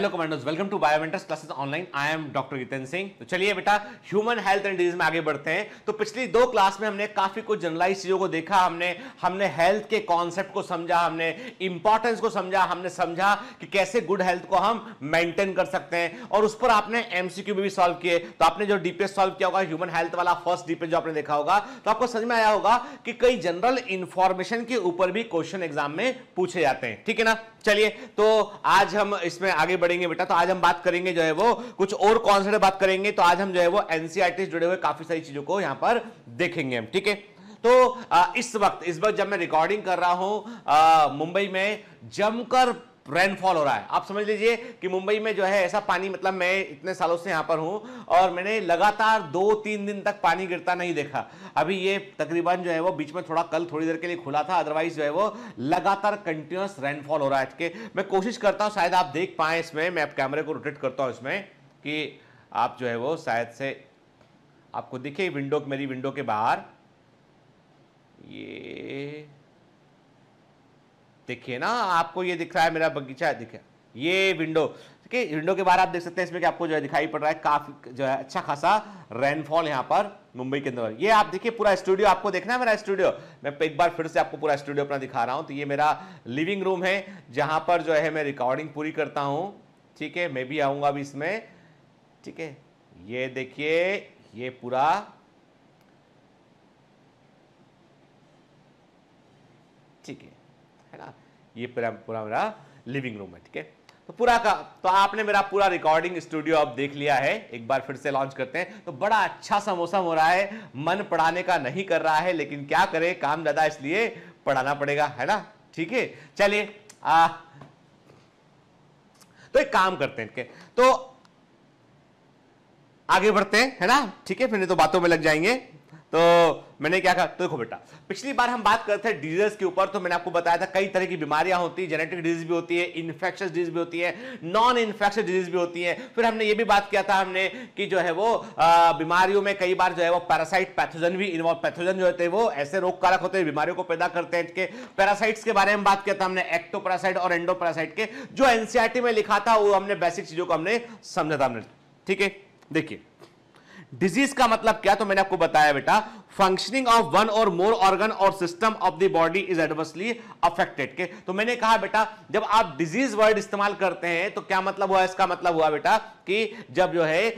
Hello commandos welcome to Biomentors classes online I am doctor Jitendra Singh तो चलिए बेटा human health and disease में आगे बढ़ते हैं तो पिछली दो क्लास में हमने काफी कुछ जनरलाइज चीजों को देखा हमने हमने हेल्थ के कॉन्सेप्ट को समझा हमने इंपॉर्टेंस को समझा हमने समझा कि कैसे गुड हेल्थ को हम मेंटेन कर सकते हैं और उस पर आपने एमसीक्यू भी सॉल्व किए तो आपने जो डीपीएस सॉल्व किया होगा ह्यूमन हेल्थ वाला फर्स्ट डीपीएस जो आपने देखा होगा तो आपको समझ में आया होगा कि कई जनरल इंफॉर्मेशन के ऊपर भी क्वेश्चन एग्जाम में पूछे जाते हैं ठीक है ना चलिए तो आज हम इसमें आगे बढ़े पढ़ेंगे बेटा तो आज हम बात करेंगे जो है वो कुछ और कौन से बात करेंगे तो आज हम जो है वो एनसीआरटी e से जुड़े हुए काफी सारी चीजों को यहाँ पर देखेंगे हम ठीक है तो इस वक्त इस वक्त जब मैं रिकॉर्डिंग कर रहा हूं मुंबई में जमकर रेनफॉल हो रहा है आप समझ लीजिए कि मुंबई में जो है ऐसा पानी मतलब मैं इतने सालों से यहाँ पर हूँ और मैंने लगातार दो तीन दिन तक पानी गिरता नहीं देखा अभी ये तकरीबन जो है वो बीच में थोड़ा कल थोड़ी देर के लिए खुला था अदरवाइज जो है वो लगातार कंटिन्यूस रेनफॉल हो रहा है के मैं कोशिश करता हूँ शायद आप देख पाएँ इसमें मैं आप कैमरे को रोटेट करता हूँ इसमें कि आप जो है वो शायद से आपको दिखे विंडो मेरी विंडो के बाहर ये देखिए ना आपको ये दिख रहा है मेरा बगीचा दिखे ये विंडो ठीक है विंडो के बाहर आप देख सकते हैं इसमें कि आपको जो है दिखाई पड़ रहा है काफी जो है अच्छा खासा रेनफॉल यहाँ पर मुंबई के अंदर ये आप देखिए पूरा स्टूडियो आपको देखना है मेरा स्टूडियो मैं एक बार फिर से आपको पूरा स्टूडियो अपना दिखा रहा हूँ तो ये मेरा लिविंग रूम है जहाँ पर जो है मैं रिकॉर्डिंग पूरी करता हूँ ठीक है मैं भी आऊंगा अभी इसमें ठीक है ये देखिए ये पूरा ठीक है ये पूरा पूरा मेरा लिविंग रूम है ठीक है तो पूरा का तो आपने मेरा पूरा रिकॉर्डिंग स्टूडियो अब देख लिया है एक बार फिर से लॉन्च करते हैं तो बड़ा अच्छा सा मौसम हो रहा है मन पढ़ाने का नहीं कर रहा है लेकिन क्या करें काम ज्यादा इसलिए पढ़ाना पड़ेगा है ना ठीक है चलिए तो एक काम करते हैं तो आगे बढ़ते हैं है ना ठीक है फिर तो बातों में लग जाएंगे तो मैंने क्या कहा तो देखो बेटा पिछली बार हम बात करते थे डिजीज के ऊपर तो मैंने आपको बताया था कई तरह की बीमारियां होती है जेनेटिक डिजीज भी होती है इन्फेक्शस डिजीज भी होती है नॉन इन्फेक्शस डिजीज भी होती है फिर हमने ये भी बात किया था हमने कि जो है वो बीमारियों में कई बार जो है वो पैरासाइट पैथोजन भी इन्वॉल्व पैथोजन जो होते हैं वो ऐसे रोग कारक होते हैं बीमारियों को पैदा करते हैं के पैरासाइट्स के बारे में बात किया था हमने एक्टोपैरासाइट और एंडोपैरासाइट के जो एनसीआरटी में लिखा था वो हमने बेसिक चीजों को हमने समझा था हमने ठीक है देखिए डिजीज का मतलब क्या तो मैंने आपको बताया बेटा functioning of one or more organ or system of the body is adversely affected के तो मैंने कहा बेटा जब आप डिजीज वर्ड इस्तेमाल करते हैं तो क्या मतलब हुआ इसका मतलब हुआ बेटा कि जब जो है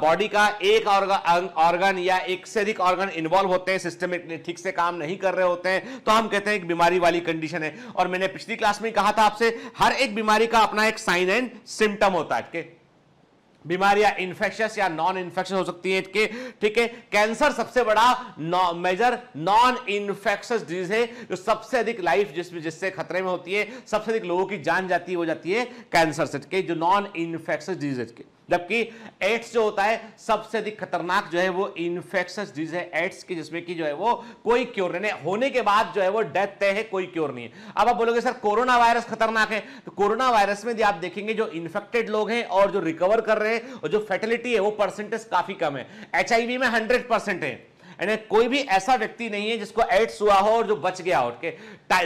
बॉडी का एक ऑर्गन अं, या एक से अधिक ऑर्गन इन्वॉल्व होते हैं सिस्टम ठीक से काम नहीं कर रहे होते हैं तो हम कहते हैं एक बीमारी वाली कंडीशन है और मैंने पिछली क्लास में कहा था आपसे हर एक बीमारी का अपना एक साइन एंड सिम्टम होता है बीमारियां इंफेक्शस या नॉन इन्फेक्शन हो सकती है के ठीक है कैंसर सबसे बड़ा मेजर नॉन इन्फेक्शस डिजीज है जो सबसे अधिक लाइफ जिसमें जिससे खतरे में होती है सबसे अधिक लोगों की जान जाती है वो जाती है कैंसर से जो नॉन इन्फेक्शस डिजीज है जबकि एड्स जो होता है सबसे अधिक खतरनाक जो है वो इन्फेक्शस डिजीज है एड्स की जिसमें कि जो है वो कोई क्योर नहीं होने के बाद जो है वो डेथ तय है कोई क्योर नहीं है अब आप बोलोगे सर कोरोना वायरस खतरनाक है तो कोरोना वायरस में आप देखेंगे जो इन्फेक्टेड लोग हैं और जो रिकवर कर रहे हैं और जो फैटिलिटी है वो परसेंटेज काफी कम है एच में हंड्रेड है यानी कोई भी ऐसा व्यक्ति नहीं है जिसको एड्स हुआ हो और जो बच गया हो के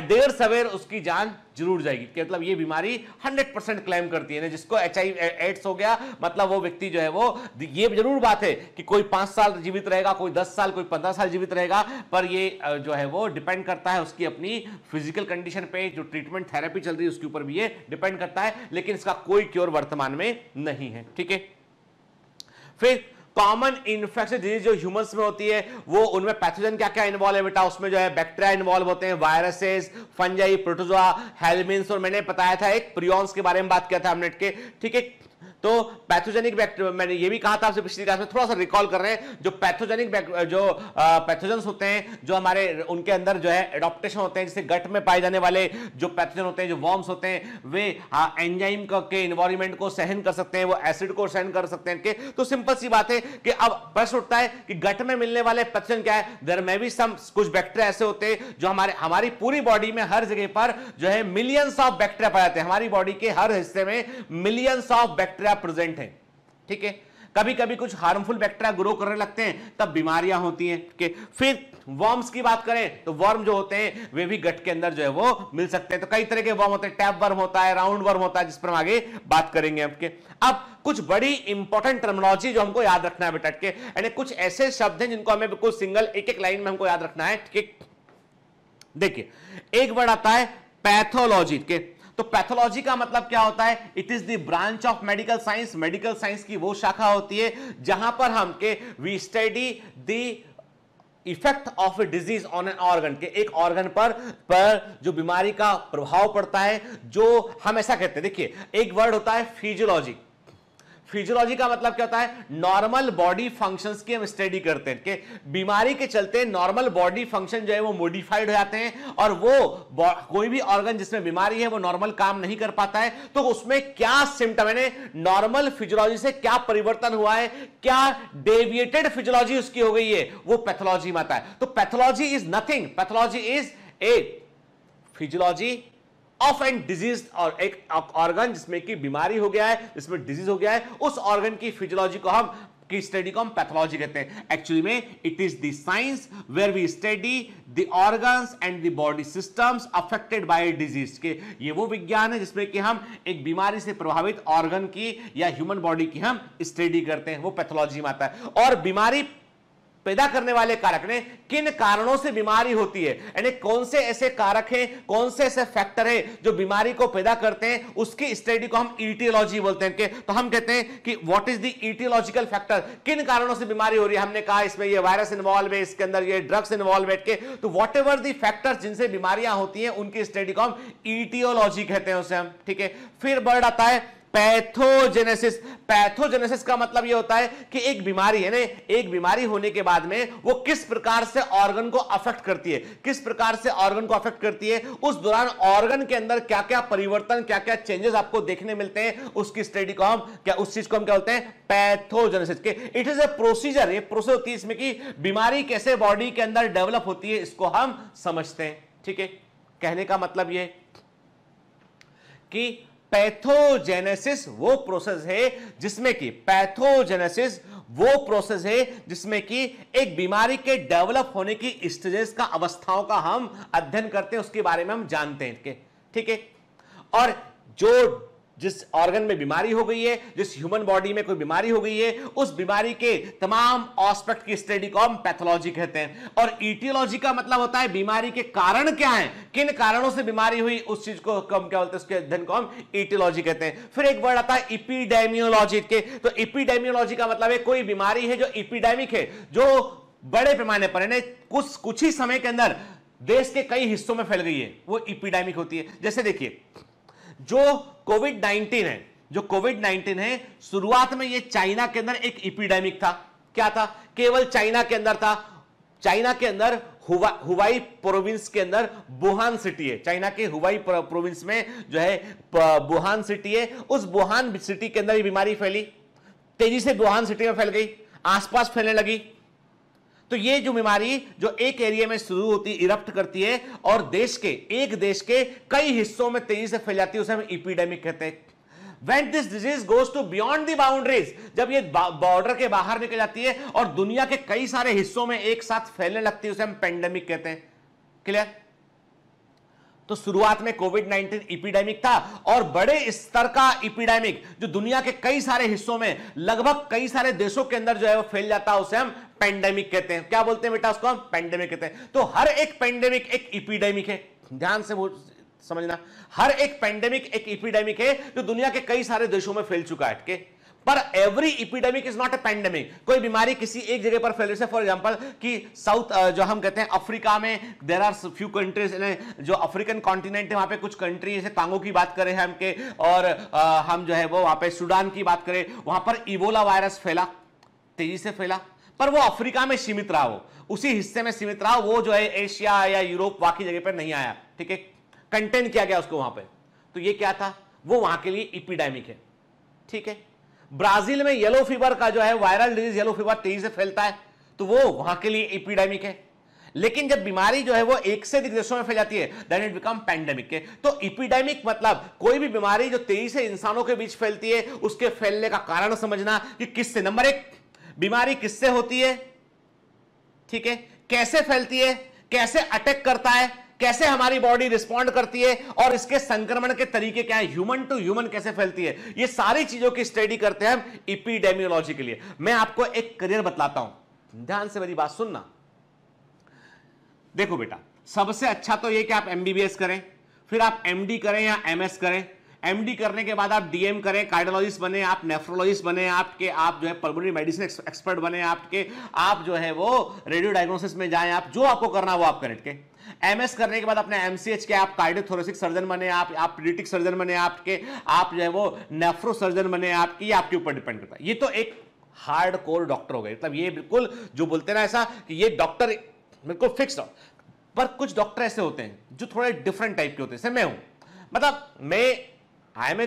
देर सवेर उसकी जान जरूर जाएगी मतलब ये बीमारी 100 परसेंट क्लेम करती है ना जिसको एच आई एड्स हो गया मतलब वो व्यक्ति जो है वो ये जरूर बात है कि कोई पाँच साल जीवित रहेगा कोई दस साल कोई पंद्रह साल जीवित रहेगा पर ये जो है वो डिपेंड करता है उसकी अपनी फिजिकल कंडीशन पे जो ट्रीटमेंट थेरेपी चल रही है उसके ऊपर भी ये डिपेंड करता है लेकिन इसका कोई क्योर वर्तमान में नहीं है ठीक है फिर कॉमन इन्फेक्शन डिजीज जो ह्यूमंस में होती है वो उनमें पैथोजन क्या क्या इन्वॉल्व है बेटा उसमें जो है बैक्टीरिया इन्वॉल्व होते हैं वायरसेस फंजाई प्रोटोजोआ हेलमिन और मैंने बताया था एक प्रियॉन्स के बारे में बात किया था हमने के ठीक है तो पैथोजेनिक मैंने ये भी कहा था आपसे पिछली क्लास में थोड़ा सा रिकॉल कर रहे हैं जो पैथोजेनिक जो पैथोजन होते हैं जो हमारे उनके अंदर जो है एडोप्टेशन होते हैं जैसे गट में पाए जाने वाले जो पैथोजन होते हैं जो वॉर्म्स होते हैं वे एंजाइम हाँ, के इन्वायरमेंट को सहन कर सकते हैं वो एसिड को सहन कर सकते हैं के तो सिंपल सी बात है कि अब प्रश्न उठता है कि गट में मिलने वाले पैथोजन क्या है देर में भी सम कुछ बैक्टीरिया ऐसे होते हैं जो हमारे हमारी पूरी बॉडी में हर जगह पर जो है मिलियंस ऑफ बैक्टीरिया पाए जाते हैं हमारी बॉडी के हर हिस्से में millions of bacteria bacteria present है ठीक है कभी कभी कुछ हार्मफुल बैक्टीरिया ग्रो करने लगते हैं तब बीमारियां होती हैं ठीक है फिर वर्म्स की बात करें तो वर्म जो होते हैं वे भी गट के अंदर जो है वो मिल सकते हैं तो कई तरह के वर्म होते हैं टैप वर्म होता है राउंड वर्म होता है जिस पर हम आगे बात करेंगे आपके अब कुछ बड़ी इंपॉर्टेंट टर्मोलॉजी जो हमको याद रखना है बेटा के यानी कुछ ऐसे शब्द हैं जिनको हमें बिल्कुल सिंगल एक एक लाइन में हमको याद रखना है ठीक देखिए एक वर्ड आता है पैथोलॉजी के तो पैथोलॉजी का मतलब क्या होता है it is the branch of medical science medical science की वो शाखा होती है जहां पर हम के we study the effect of a disease on an organ के एक ऑर्गन पर पर जो बीमारी का प्रभाव पड़ता है जो हम ऐसा कहते हैं देखिए एक वर्ड होता है फिजियोलॉजी फिजियोलॉजी का मतलब क्या होता है नॉर्मल बॉडी फंक्शंस की हम स्टडी करते हैं कि बीमारी के चलते नॉर्मल बॉडी फंक्शन जो है वो मोडिफाइड हो जाते हैं और वो कोई भी ऑर्गन जिसमें बीमारी है वो नॉर्मल काम नहीं कर पाता है तो उसमें क्या सिम्टम है नॉर्मल फिजियोलॉजी से क्या परिवर्तन हुआ है क्या डेविएटेड फिजियोलॉजी उसकी हो गई है वो पैथोलॉजी में आता है तो pathology is nothing pathology is a physiology of and disease और एक ऑर्गन जिसमें कि बीमारी हो गया है जिसमें डिजीज हो गया है उस ऑर्गन की फिजियोलॉजी को हम की स्टडी को हम पैथोलॉजी कहते हैं एक्चुअली में it is the science where we study the organs and the body systems affected by disease के ये वो विज्ञान है जिसमें कि हम एक बीमारी से प्रभावित ऑर्गन की या ह्यूमन बॉडी की हम स्टडी करते हैं वो पैथोलॉजी में आता है और बीमारी पैदा करने वाले कारक ने किन कारणों से बीमारी होती है यानी कौन से ऐसे कारक हैं कौन से ऐसे फैक्टर हैं जो बीमारी को पैदा करते हैं उसकी स्टडी को हम इटियोलॉजी बोलते हैं के तो हम कहते हैं कि what is the aetiological factor किन कारणों से बीमारी हो रही है हमने कहा इसमें ये वायरस इन्वॉल्व है इसके अंदर ये ड्रग्स इन्वॉल्व है के तो वॉट एवर दी जिनसे बीमारियां होती हैं उनकी स्टडी को हम इटियोलॉजी कहते हैं उसे हम ठीक है फिर बर्ड आता है पैथोजेनेसिस पैथोजेनेसिस का मतलब यह होता है कि एक बीमारी है ना एक बीमारी होने के बाद में वो किस प्रकार से ऑर्गन को अफेक्ट करती है किस प्रकार से ऑर्गन को अफेक्ट करती है उस दौरान ऑर्गन के अंदर क्या क्या परिवर्तन क्या क्या चेंजेस आपको देखने मिलते हैं उसकी स्टडी को हम क्या उस चीज को हम क्या बोलते हैं पैथोजेनेसिस के इट इज ए प्रोसीजर ये प्रोसेस होती है इसमें कि बीमारी कैसे बॉडी के अंदर डेवलप होती है इसको हम समझते हैं ठीक है कहने का मतलब ये कि पैथोजेनेसिस वो प्रोसेस है जिसमें कि पैथोजेनेसिस वो प्रोसेस है जिसमें कि एक बीमारी के डेवलप होने की स्टेजेस का अवस्थाओं का हम अध्ययन करते हैं उसके बारे में हम जानते हैं ठीक है और जो जिस ऑर्गन में बीमारी हो गई है जिस ह्यूमन बॉडी में कोई बीमारी हो गई है उस बीमारी के तमाम ऑस्पेक्ट की स्टडी को हम पैथोलॉजी कहते हैं और ईटियोलॉजी का मतलब होता है बीमारी के कारण क्या है किन कारणों से बीमारी हुई उस चीज को हम क्या बोलते हैं उसके अध्ययन को हम ईटियोलॉजी कहते हैं फिर एक वर्ड आता है इपीडेमियोलॉजी के तो इपीडेमियोलॉजी का मतलब है कोई बीमारी है जो इपीडेमिक है जो बड़े पैमाने पर है कुछ कुछ ही समय के अंदर देश के कई हिस्सों में फैल गई है वो इपीडेमिक होती है जैसे देखिए जो कोविड 19 है जो कोविड 19 है शुरुआत में ये चाइना के अंदर एक इपिडेमिक था क्या था केवल चाइना के अंदर था चाइना के अंदर हुवा, हुवाई प्रोविंस के अंदर बुहान सिटी है चाइना के हुवाई प्रोविंस में जो है बुहान सिटी है उस बुहान सिटी के अंदर ये बीमारी फैली तेजी से बुहान सिटी में फैल गई आसपास फैलने लगी तो ये जो बीमारी जो एक एरिया में शुरू होती इरप्ट करती है और देश के एक देश के कई हिस्सों में तेजी से फैल जाती है उसे हम इपिडेमिक कहते हैं When this disease goes to beyond the boundaries जब ये बॉर्डर के बाहर निकल जाती है और दुनिया के कई सारे हिस्सों में एक साथ फैलने लगती है उसे हम पेंडेमिक कहते हैं क्लियर तो शुरुआत में कोविड 19 इपिडेमिक था और बड़े स्तर का इपिडेमिक जो दुनिया के कई सारे हिस्सों में लगभग कई सारे देशों के अंदर जो है वो फैल जाता है उसे हम पेंडेमिक कहते हैं क्या बोलते हैं बेटा उसको हम पेंडेमिक कहते हैं तो हर एक पेंडेमिक एक इपिडेमिक है ध्यान से समझना हर एक पेंडेमिक एक इपिडेमिक है जो दुनिया के कई सारे देशों में फैल चुका है ठीक है पर every epidemic is not a pandemic कोई बीमारी किसी एक जगह पर फैल रही है फॉर एग्जाम्पल कि साउथ जो हम कहते हैं अफ्रीका में देर आर फ्यू कंट्रीज जो अफ्रीकन कॉन्टिनेंट है वहां पे कुछ कंट्री जैसे कांगो की बात करें हम के और आ, हम जो है वो वहां पे सूडान की बात करें वहां पर इबोला वायरस फैला तेजी से फैला पर वो अफ्रीका में सीमित रहा वो उसी हिस्से में सीमित रहा वो जो है एशिया या यूरोप बाकी जगह पर नहीं आया ठीक है कंटेन किया गया उसको वहां पर तो ये क्या था वो वहां के लिए इपिडेमिक है ठीक है ब्राजील में येलो फीवर का जो है वायरल डिजीज येलो फीवर तेजी से फैलता है तो वो वहां के लिए एपिडेमिक है लेकिन जब बीमारी जो है वो एक से अधिक देशों में फैल जाती है देन इट बिकम पैंडेमिक के तो इपिडेमिक मतलब कोई भी बीमारी जो तेजी से इंसानों के बीच फैलती है उसके फैलने का कारण समझना कि किससे नंबर एक बीमारी किससे होती है ठीक है कैसे फैलती है कैसे अटैक करता है कैसे हमारी बॉडी रिस्पॉन्ड करती है और इसके संक्रमण के तरीके क्या है ह्यूमन टू ह्यूमन कैसे फैलती है ये सारी चीजों की स्टडी करते हैं हम इपीडेमियोलॉजी के लिए मैं आपको एक करियर बतलाता हूं ध्यान से मेरी बात सुनना देखो बेटा सबसे अच्छा तो यह कि आप एमबीबीएस करें फिर आप एमडी करें या एमएस करें एमडी करने के बाद आप डीएम करें कार्डियोलॉजिस्ट बने आप नेफ्रोलॉजिस्ट बने आपके आप जो है पर्मोनरी मेडिसिन एक्सपर्ट बने आपके आप जो है वो रेडियो डायग्नोसिस में जाएं आप जो आपको करना वो आप करें ठीक है एमएस करने के बाद आपने एमसीएच के आप कार्डियोथोरेसिक सर्जन बने आप आप पीडिटिक सर्जन बने आपके आप जो है वो नेफ्रो सर्जन बने आपकी आपके ऊपर डिपेंड करता है ये तो एक हार्ड कोर डॉक्टर हो गए मतलब ये बिल्कुल जो बोलते ना ऐसा कि ये डॉक्टर बिल्कुल फिक्स पर कुछ डॉक्टर ऐसे होते हैं जो थोड़े डिफरेंट टाइप के होते हैं मैं हूं मतलब मैं I am a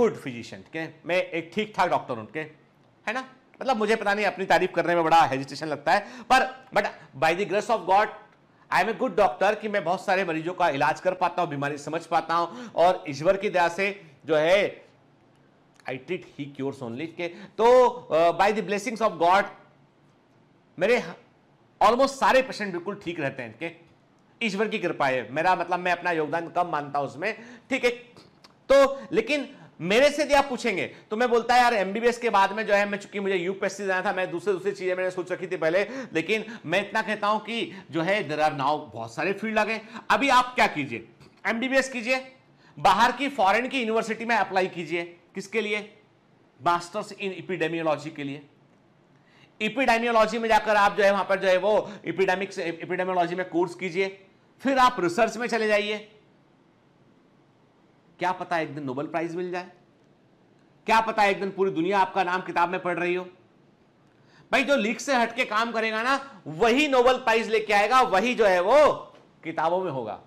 good physician ठीक है मैं एक ठीक ठाक डॉक्टर हूं ठीक है ना मतलब मुझे पता नहीं अपनी तारीफ करने में बड़ा हेजिटेशन लगता है पर but by the grace of God I am a good doctor कि मैं बहुत सारे मरीजों का इलाज कर पाता हूं बीमारी समझ पाता हूं और ईश्वर की दया से जो है I treat he cures only के तो by the blessings of God मेरे ऑलमोस्ट सारे पेशेंट बिल्कुल ठीक रहते हैं ईश्वर की कृपा है मेरा मतलब मैं अपना योगदान कम मानता हूं उसमें ठीक है तो लेकिन मेरे से यदि आप पूछेंगे तो मैं बोलता है यार एमबीबीएस के बाद में जो है मैं चूंकि मुझे यूपीएससी जाना था मैं दूसरे दूसरी चीजें मैंने सोच रखी थी पहले लेकिन मैं इतना कहता हूं कि जो है देर आर नाउ बहुत सारे फील्ड आ गए अभी आप क्या कीजिए एमबीबीएस कीजिए बाहर की फॉरेन की यूनिवर्सिटी में अप्लाई कीजिए किसके लिए मास्टर्स इन इपिडेमियोलॉजी के लिए इपिडेमियोलॉजी में जाकर आप जो है वहां पर जो है वो इपिडेमिक्स इपिडेमियोलॉजी में कोर्स कीजिए फिर आप रिसर्च में चले जाइए क्या पता एक दिन नोबल प्राइज मिल जाए क्या पता एक दिन पूरी दुनिया आपका नाम किताब में पढ़ रही हो भाई जो लीक से हटके काम करेगा ना वही नोबेल प्राइज लेके आएगा वही जो है वो किताबों में होगा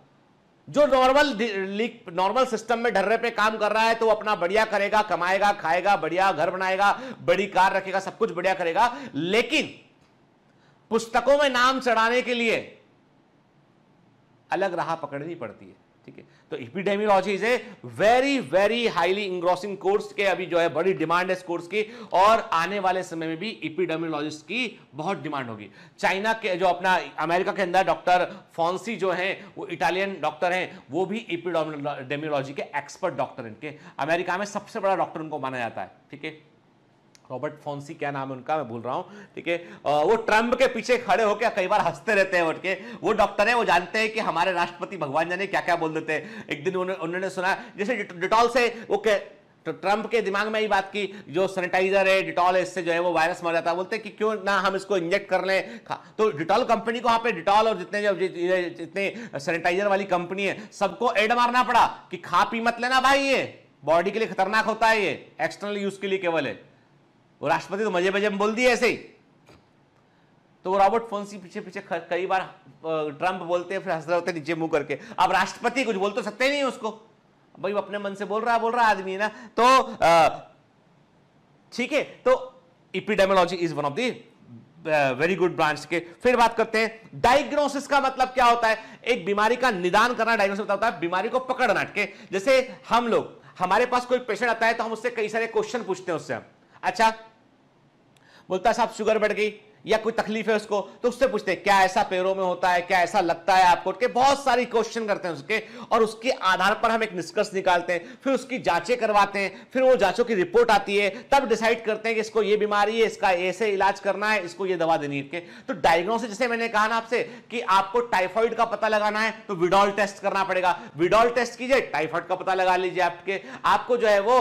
जो नॉर्मल लीक नॉर्मल सिस्टम में ढर्रे पे काम कर रहा है तो अपना बढ़िया करेगा कमाएगा खाएगा बढ़िया घर बनाएगा बड़ी कार रखेगा सब कुछ बढ़िया करेगा लेकिन पुस्तकों में नाम चढ़ाने के लिए अलग राह पकड़नी पड़ती है ठीक है तो epidemiology is a very very highly engrossing course के अभी जो है बड़ी डिमांड है इस कोर्स की और आने वाले समय में भी इपिडेमियोलॉजिस्ट की बहुत डिमांड होगी चाइना के जो अपना अमेरिका के अंदर डॉक्टर फॉन्सी जो है वो इटालियन डॉक्टर हैं वो भी इपिडेमियोलॉजी के एक्सपर्ट डॉक्टर हैं अमेरिका में सबसे बड़ा डॉक्टर उनको माना जाता है ठीक है रॉबर्ट फोन्सी क्या नाम है उनका मैं भूल रहा हूँ ठीक है वो ट्रंप के पीछे खड़े होकर कई बार हंसते रहते हैं उठ के वो डॉक्टर है वो जानते हैं कि हमारे राष्ट्रपति भगवान जाने क्या क्या बोल देते हैं एक दिन उन्होंने सुना जैसे डिटॉल से वो तो ट्रंप के दिमाग में ही बात की जो सैनिटाइजर है डिटॉल है इससे जो है वो वायरस मर जाता है बोलते कि क्यों ना हम इसको इंजेक्ट कर लें तो डिटॉल कंपनी को वहां पे डिटॉल और जितने जितने सैनिटाइजर वाली कंपनी है सबको एड मारना पड़ा कि खा पी मत लेना भाई ये बॉडी के लिए खतरनाक होता है ये एक्सटर्नल यूज के लिए केवल है वो तो राष्ट्रपति तो मजे मजे में बोल दिए ऐसे ही तो वो रॉबर्ट फोन्सी पीछे पीछे कई बार ट्रंप बोलते हैं फिर हंस रहे होते नीचे मुंह करके अब राष्ट्रपति कुछ बोल तो सकते नहीं उसको भाई वो अपने मन से बोल रहा है बोल रहा आदमी है ना तो ठीक है तो epidemiology is one of the very good branch के फिर बात करते हैं डायग्नोसिस का मतलब क्या होता है एक बीमारी का निदान करना डायग्नोसिस होता है बीमारी को पकड़ना के जैसे हम लोग हमारे पास कोई पेशेंट आता है तो हम उससे कई सारे क्वेश्चन पूछते हैं उससे हम अच्छा बोलता है साहब शुगर बढ़ गई या कोई तकलीफ है उसको तो उससे पूछते हैं क्या ऐसा पैरों में होता है क्या ऐसा लगता है आपको के बहुत सारी क्वेश्चन करते हैं उसके और उसके आधार पर हम एक निष्कर्ष निकालते हैं फिर उसकी जांचें करवाते हैं फिर वो जांचों की रिपोर्ट आती है तब डिसाइड करते हैं कि इसको ये बीमारी है इसका ऐसे इलाज करना है इसको ये दवा देनी है तो डायग्नोसिस जैसे मैंने कहा ना आपसे कि आपको टाइफॉइड का पता लगाना है तो विडॉल टेस्ट करना पड़ेगा विडॉल टेस्ट कीजिए टाइफॉइड का पता लगा लीजिए आपके आपको जो है वो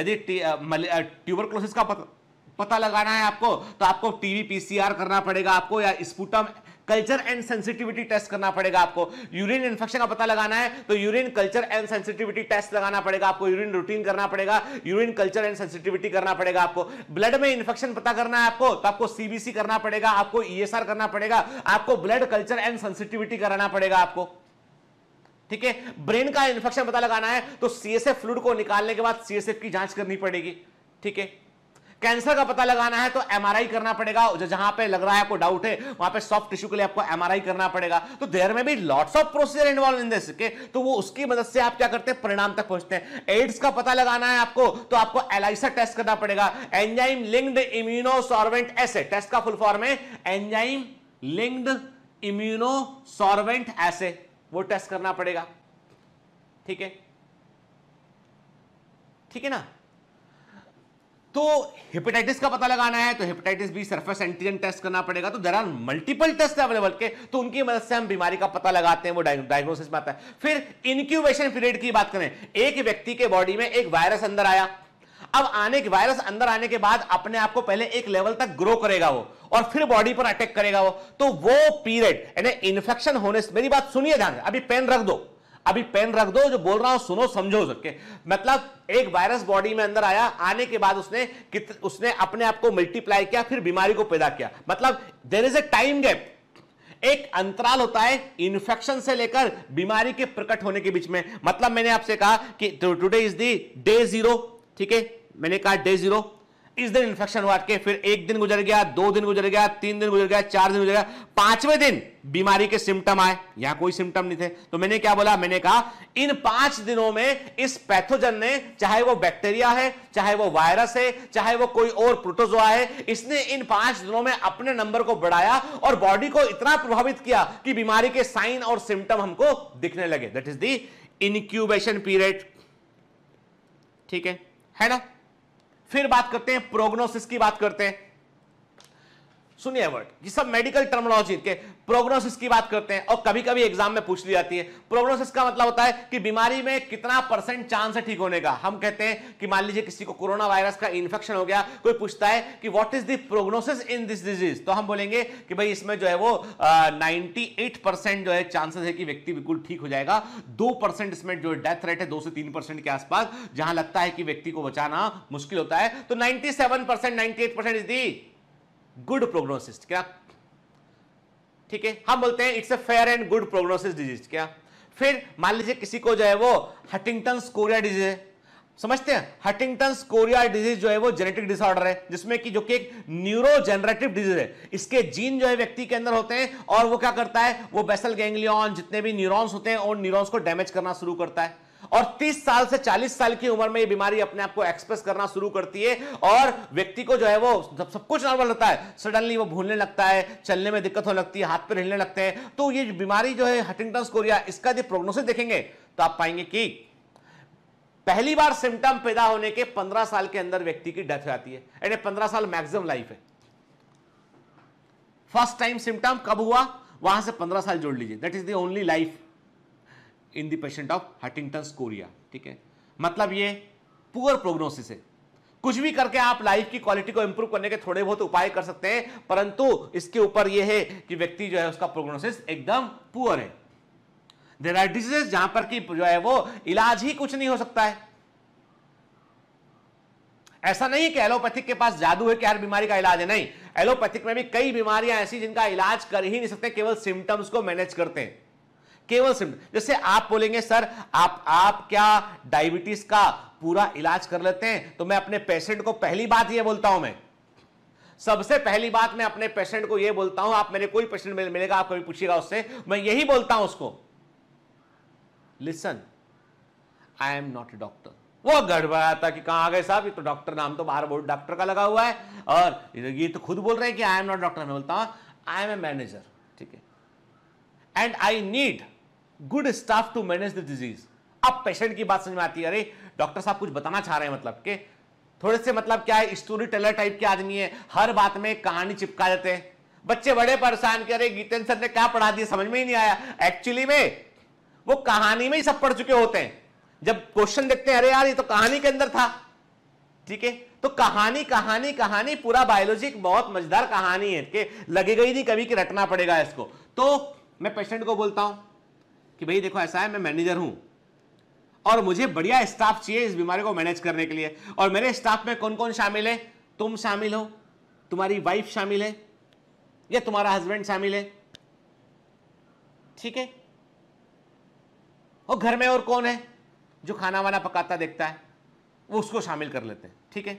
यदि ट्यूबर का पता पता लगाना है आपको तो आपको टीवी पीसीआर करना पड़ेगा आपको या sputum culture and sensitivity test करना पड़ेगा आपको यूरिन इन्फेक्शन का पता लगाना है तो urine culture and sensitivity test लगाना पड़ेगा आपको यूरिन रूटीन करना पड़ेगा यूरिन कल्चर एंड सेंसिटिविटी करना पड़ेगा आपको ब्लड में इन्फेक्शन पता करना है आपको तो आपको सीबीसी करना पड़ेगा आपको ईएसआर e करना पड़ेगा आपको ब्लड कल्चर एंड सेंसिटिविटी कराना पड़ेगा आपको ठीक है ब्रेन का इन्फेक्शन पता लगाना है तो सीएसएफ फ्लूड को निकालने के बाद सीएसएफ की जांच करनी पड़ेगी ठीक है कैंसर का पता लगाना है तो एमआरआई करना पड़ेगा जहां पे लग रहा है आपको डाउट है वहां पे सॉफ्ट टिश्यू के लिए आपको एमआरआई करना पड़ेगा तो देर में भी lots of procedure involve in this के तो वो उसकी मदद से आप क्या करते हैं परिणाम तक पहुंचते हैं एड्स का पता लगाना है आपको तो आपको एलाइसा टेस्ट करना पड़ेगा enzyme linked immuno sorbent assay test का फुल फॉर्म है enzyme linked immuno sorbent assay वो टेस्ट करना पड़ेगा ठीक है ठीक है ना तो हेपेटाइटिस का पता लगाना है तो hepatitis B surface antigen test करना पड़ेगा तो दरअसल मल्टीपल टेस्ट अवेलेबल के तो उनकी मदद से हम बीमारी का पता लगाते हैं वो डायग्नोसिस में आता है फिर इनक्यूबेशन पीरियड की बात करें एक व्यक्ति के बॉडी में एक वायरस अंदर आया अब आने के वायरस अंदर आने के बाद अपने आप को पहले एक लेवल तक ग्रो करेगा वो और फिर बॉडी पर अटैक करेगा वो तो वो पीरियड यानी इन्फेक्शन होने से मेरी बात सुनिए ध्यान अभी पेन रख दो अभी पेन रख दो जो बोल रहा हूं सुनो समझो सबके मतलब एक वायरस बॉडी में अंदर आया आने के बाद उसने उसने अपने आप को मल्टीप्लाई किया फिर बीमारी को पैदा किया मतलब there is a time gap एक अंतराल होता है इन्फेक्शन से लेकर बीमारी के प्रकट होने के बीच में मतलब मैंने आपसे कहा कि today is the day zero ठीक है मैंने कहा डे जीरो इस दिन इंफेक्शन हुआ के फिर एक दिन गुजर गया दो दिन गुजर गया तीन दिन गुजर गया चार दिन गुजर गया पांचवें दिन बीमारी के सिम्टम आए यहां कोई सिम्टम नहीं थे तो मैंने क्या बोला मैंने कहा इन पांच दिनों में इस पैथोजन ने चाहे वो बैक्टीरिया है चाहे वो वायरस है चाहे वो कोई और प्रोटोजोआ है इसने इन पांच दिनों में अपने नंबर को बढ़ाया और बॉडी को इतना प्रभावित किया कि बीमारी के साइन और सिम्टम हमको दिखने लगे that is the incubation period ठीक है है ना फिर बात करते हैं प्रोग्नोसिस की बात करते हैं सुनिए वर्ड ये सब मेडिकल टर्मोलॉजी के प्रोग्नोसिस की बात करते हैं और कभी कभी एग्जाम में पूछ ली जाती है प्रोग्नोसिस का मतलब होता है कि बीमारी में कितना परसेंट चांस है ठीक होने का हम कहते हैं कि मान लीजिए किसी को कोरोना वायरस का इन्फेक्शन हो गया कोई पूछता है कि what is the prognosis in this disease तो हम बोलेंगे कि भाई इसमें जो है वो नाइनटी जो है चांसेस है कि व्यक्ति बिल्कुल ठीक हो जाएगा दो इसमें जो डेथ रेट है दो से तीन के आसपास जहां लगता है कि व्यक्ति को बचाना मुश्किल होता है तो ninety seven percent ninety eight percent is the good prognosis क्या ठीक है हम बोलते हैं it's a fair and good prognosis disease क्या फिर मान लीजिए किसी को जो है वो हटिंगटन स्कोरिया डिजीज है समझते हैं हटिंगटन कोरिया डिजीज जो है वो जेनेटिक डिसऑर्डर है जिसमें कि जो कि एक न्यूरोजेनरेटिव डिजीज है इसके जीन जो है व्यक्ति के अंदर होते हैं और वो क्या करता है वो बेसल गैंग्लियन जितने भी न्यूरॉन्स होते हैं और न्यूरॉन्स को डैमेज करना शुरू करता है और 30 साल से 40 साल की उम्र में ये बीमारी अपने आप को एक्सप्रेस करना शुरू करती है और व्यक्ति को जो है वो जब सब कुछ नॉर्मल होता है सडनली वो भूलने लगता है चलने में दिक्कत होने लगती है हाथ पर हिलने लगते हैं तो ये बीमारी जो है हटिंगटन कोरिया इसका यदि प्रोग्नोसिस देखेंगे तो आप पाएंगे कि पहली बार सिम्टम पैदा होने के पंद्रह साल के अंदर व्यक्ति की डेथ हो जाती है यानी पंद्रह साल मैक्सिमम लाइफ है फर्स्ट टाइम सिम्टम कब हुआ वहां से पंद्रह साल जोड़ लीजिए that is the only life in the patient of Huntington chorea ठीक है मतलब ये पुअर प्रोग्नोसिस है कुछ भी करके आप लाइफ की क्वालिटी को इंप्रूव करने के थोड़े बहुत उपाय कर सकते हैं परंतु इसके ऊपर यह है कि व्यक्ति जो है उसका प्रोग्नोसिस एकदम पुअर है देर आर डिजीजेस जहां पर कि जो है वो इलाज ही कुछ नहीं हो सकता है ऐसा नहीं है कि एलोपैथिक के पास जादू है कि हर बीमारी का इलाज है नहीं एलोपैथिक में भी कई बीमारियां ऐसी जिनका इलाज कर ही नहीं सकते केवल सिम्टम्स को मैनेज करते हैं केवल सिम्टम जैसे आप बोलेंगे सर आप आप क्या डायबिटीज का पूरा इलाज कर लेते हैं तो मैं अपने पेशेंट को पहली बात यह बोलता हूं मैं सबसे पहली बात मैं अपने पेशेंट को यह बोलता हूं आप मेरे कोई पेशेंट मिलेगा आप कभी पूछिएगा उससे मैं यही बोलता हूं उसको listen I am not a doctor वो गड़बड़ा था कि कहां आ गए साहब ये तो डॉक्टर नाम तो बाहर बोर्ड डॉक्टर का लगा हुआ है और ये तो खुद बोल रहे हैं कि आई एम नॉट डॉक्टर मैं बोलता हूं आई एम ए मैनेजर ठीक है and I need good staff to manage the disease अब पेशेंट की बात समझ में आती है अरे डॉक्टर साहब कुछ बताना चाह रहे हैं मतलब के थोड़े से मतलब क्या है स्टोरी टेलर टाइप के आदमी है हर बात में कहानी चिपका देते हैं बच्चे बड़े परेशान अरे गीतेन सर ने क्या पढ़ा दिया समझ में ही नहीं आया एक्चुअली में वो कहानी में ही सब पढ़ चुके होते हैं जब क्वेश्चन देखते हैं अरे यार ये तो कहानी के अंदर था ठीक है तो कहानी कहानी कहानी पूरा बायोलॉजी एक बहुत मजेदार कहानी है कि लगेगा ही नहीं कभी कि रटना पड़ेगा इसको तो मैं पेशेंट को बोलता हूं कि भाई देखो ऐसा है मैं मैनेजर हूं और मुझे बढ़िया स्टाफ चाहिए इस बीमारी को मैनेज करने के लिए और मेरे स्टाफ में कौन कौन शामिल है तुम शामिल हो तुम्हारी वाइफ शामिल है या तुम्हारा हस्बैंड शामिल है ठीक है और घर में और कौन है जो खाना वाना पकाता देखता है वो उसको शामिल कर लेते हैं ठीक है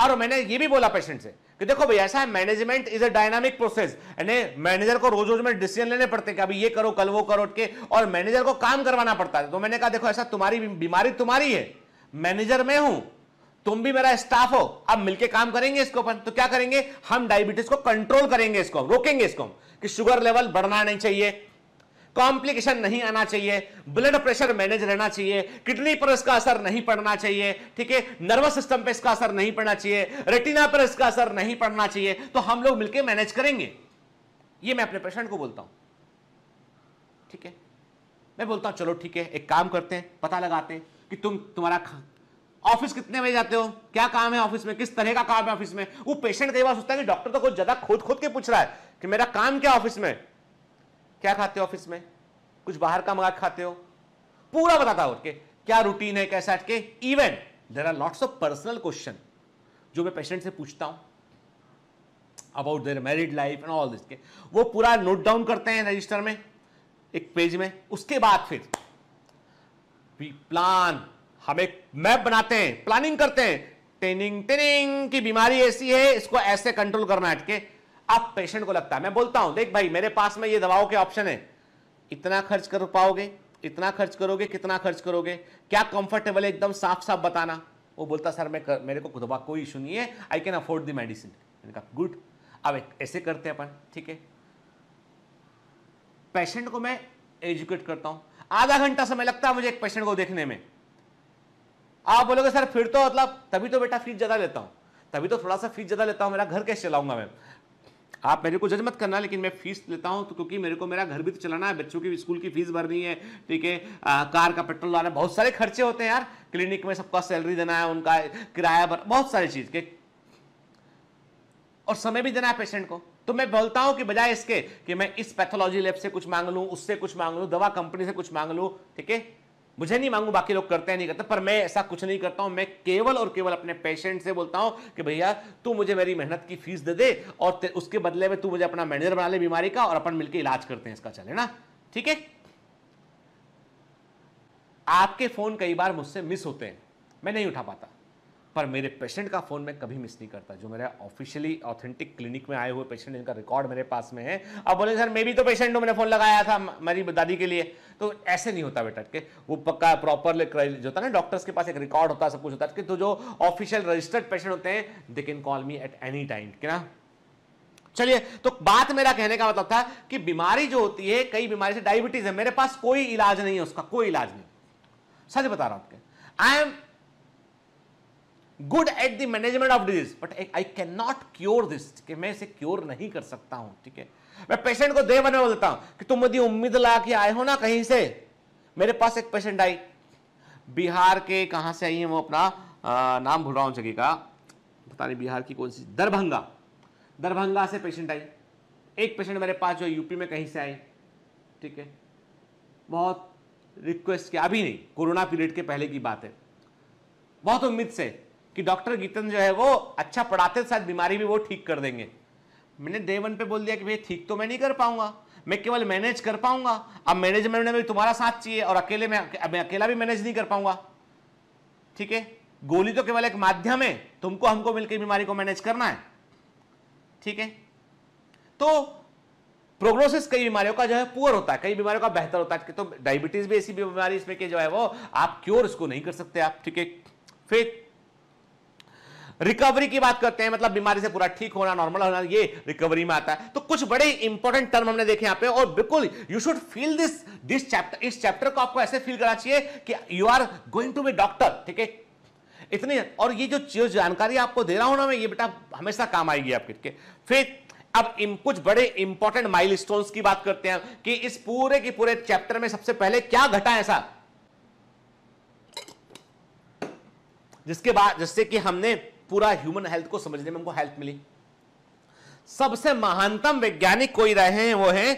और मैंने ये भी बोला पेशेंट से कि देखो भाई ऐसा है management is a dynamic process यानी मैनेजर को रोज रोज में डिसीजन लेने पड़ते हैं कि अभी ये करो कल वो करो के और मैनेजर को काम करवाना पड़ता है तो मैंने कहा देखो ऐसा तुम्हारी बीमारी तुम्हारी है मैनेजर मैं हूं तुम भी मेरा स्टाफ हो अब मिलके काम करेंगे इसको अपन तो क्या करेंगे हम डायबिटीज को कंट्रोल करेंगे इसको रोकेंगे इसको कि शुगर लेवल बढ़ना नहीं चाहिए कॉम्प्लिकेशन नहीं आना चाहिए ब्लड प्रेशर मैनेज रहना चाहिए किडनी पर इसका असर नहीं पड़ना चाहिए ठीक है नर्वस सिस्टम पर इसका असर नहीं पड़ना चाहिए रेटिना पर इसका असर नहीं पड़ना चाहिए तो हम लोग मिलकर मैनेज करेंगे ये मैं अपने पेशेंट को बोलता हूं ठीक है मैं बोलता हूं चलो ठीक है एक काम करते हैं पता लगाते हैं कि तुम तुम्हारा ऑफिस कितने बजे जाते हो क्या काम है ऑफिस में किस तरह का काम है ऑफिस में वो पेशेंट कई बार सोचता है कि डॉक्टर तो कुछ ज्यादा खोद खोद के पूछ रहा है कि मेरा काम क्या ऑफिस में क्या खाते हो ऑफिस में कुछ बाहर का मंगा खाते हो पूरा बताता हो क्या रूटीन है कैसा हटके even there are lots of personal question जो मैं पेशेंट से पूछता हूं about their married life and all this के वो पूरा नोट डाउन करते हैं रजिस्टर में एक पेज में उसके बाद फिर प्लान हम एक मैप बनाते हैं प्लानिंग करते हैं टेनिंग टेनिंग की बीमारी ऐसी है इसको ऐसे कंट्रोल करना है अब पेशेंट को लगता है मैं बोलता हूं देख भाई मेरे पास में ये दवाओं के ऑप्शन है इतना खर्च कर पाओगे इतना खर्च करोगे कितना खर्च करोगे क्या कंफर्टेबल है एकदम साफ साफ बताना वो बोलता सर मैं कर, मेरे को दवा कोई इशू नहीं है I can afford the medicine कहा गुड अब ऐसे करते हैं अपन ठीक है पेशेंट को मैं एजुकेट करता हूं आधा घंटा समय लगता है मुझे एक पेशेंट को देखने में आप बोलोगे सर फिर तो मतलब तभी तो बेटा फीस ज़्यादा लेता हूं तभी तो थोड़ा सा फीस ज़्यादा लेता हूं मेरा घर कैसे चलाऊंगा मैं आप मेरे को जज मत करना लेकिन मैं फीस लेता हूँ तो क्योंकि मेरे को मेरा घर भी तो चलाना है बच्चों की स्कूल की फीस भरनी है ठीक है कार का पेट्रोल लाना बहुत सारे खर्चे होते हैं यार क्लिनिक में सबका सैलरी देना है उनका किराया भर बहुत सारी चीज़ के और समय भी देना है पेशेंट को तो मैं बोलता हूं कि बजाय इसके कि मैं इस पैथोलॉजी लैब से कुछ मांग लू उससे कुछ मांग लू दवा कंपनी से कुछ मांग लू ठीक है मुझे नहीं मांगू बाकी लोग करते हैं नहीं करते पर मैं ऐसा कुछ नहीं करता हूं मैं केवल और केवल अपने पेशेंट से बोलता हूं कि भैया तू मुझे मेरी मेहनत की फीस दे दे और उसके बदले में तू मुझे अपना मैनेजर बना ले बीमारी का और अपन मिलकर इलाज करते हैं इसका चले ना ठीक है आपके फोन कई बार मुझसे मिस होते हैं मैं नहीं उठा पाता पर मेरे पेशेंट का फ़ोन मैं कभी मिस नहीं करता जो मेरा ऑफिशियली ऑथेंटिक क्लिनिक में आए हुए पेशेंट जिनका रिकॉर्ड मेरे पास में है अब बोले सर मैं भी तो पेशेंट हूँ मैंने फ़ोन लगाया था मेरी दादी के लिए तो ऐसे नहीं होता बेटा के वो पक्का प्रॉपर जो होता है ना डॉक्टर्स के पास एक रिकॉर्ड होता है सब कुछ होता है तो जो ऑफिशियल रजिस्टर्ड पेशेंट होते हैं they can call me at any time क्या चलिए तो बात मेरा कहने का मतलब था कि बीमारी जो होती है कई बीमारी से डायबिटीज है मेरे पास कोई इलाज नहीं है उसका कोई इलाज नहीं सच बता रहा हूं आपके I am good at the management of disease but I can not cure this कि मैं इसे क्योर नहीं कर सकता हूं ठीक है मैं पेशेंट को दे बने बोलता हूं कि तुम मुझे उम्मीद ला के आए हो ना कहीं से मेरे पास एक पेशेंट आई बिहार के कहां से आई है वो अपना आ, नाम भूल रहा हूं जगह का पता नहीं बिहार की कौन सी दरभंगा दरभंगा से पेशेंट आई एक पेशेंट मेरे पास जो यूपी में कहीं से आई ठीक है बहुत रिक्वेस्ट किया अभी नहीं कोरोना पीरियड के पहले की बात है बहुत उम्मीद से कि डॉक्टर गीतन जो है वो अच्छा पढ़ाते साथ बीमारी भी वो ठीक कर देंगे मैंने डे वन पे बोल दिया कि भैया ठीक तो मैं नहीं कर पाऊंगा मैं केवल मैनेज कर पाऊंगा अब मैनेजमेंट में भी तुम्हारा साथ चाहिए और अकेले में मैं अकेला भी मैनेज नहीं कर पाऊंगा ठीक है गोली तो केवल एक माध्यम है तुमको हमको मिलकर बीमारी को मैनेज करना है ठीक है तो प्रोग्नोसिस कई बीमारियों का जो है पुअर होता है कई बीमारियों का बेहतर होता है कि तो डायबिटीज भी ऐसी बीमारी इसमें कि जो है वो आप क्योर इसको नहीं कर सकते आप ठीक है फिर रिकवरी की बात करते हैं मतलब बीमारी से पूरा ठीक होना नॉर्मल होना ये रिकवरी में आता है तो कुछ बड़े इंपॉर्टेंट टर्म हमने देखे यहां पे और बिल्कुल you should feel this this chapter इस चैप्टर को आपको ऐसे फील करना चाहिए कि you are going to be doctor ठीक है इतनी और ये जो जानकारी आपको दे रहा हूं ना मैं ये बेटा हमेशा काम आएगी आपके ठीक फिर अब इन कुछ बड़े इंपॉर्टेंट माइल की बात करते हैं कि इस पूरे के पूरे चैप्टर में सबसे पहले क्या घटा ऐसा जिसके बाद जिससे कि हमने पूरा ह्यूमन हेल्थ को समझने में हमको हेल्प मिली सबसे महानतम वैज्ञानिक कोई रहे हैं वो हैं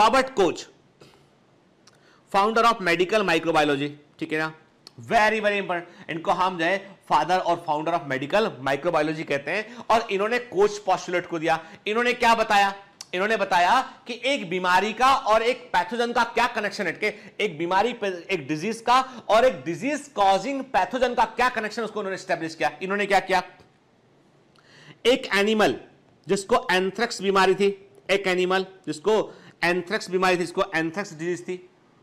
Robert Koch founder of medical microbiology ठीक है ना वेरी वेरी इंपॉर्टेंट इनको हम जो है फादर और फाउंडर ऑफ मेडिकल माइक्रोबायोलॉजी कहते हैं और इन्होंने कोच पॉस्टुलेट को दिया इन्होंने क्या बताया इन्होंने बताया कि एक बीमारी का और एक पैथोजन का क्या कनेक्शन है एक बीमारी एक डिजीज का और एक डिजीज कॉजिंग पैथोजन का क्या कनेक्शन उसको उन्होंने स्टेब्लिश किया इन्होंने क्या किया एक एनिमल जिसको एंथ्रेक्स बीमारी थी एक एनिमल जिसको एंथ्रेक्स बीमारी थी जिसको एंथ्रेक्स डिजीज थी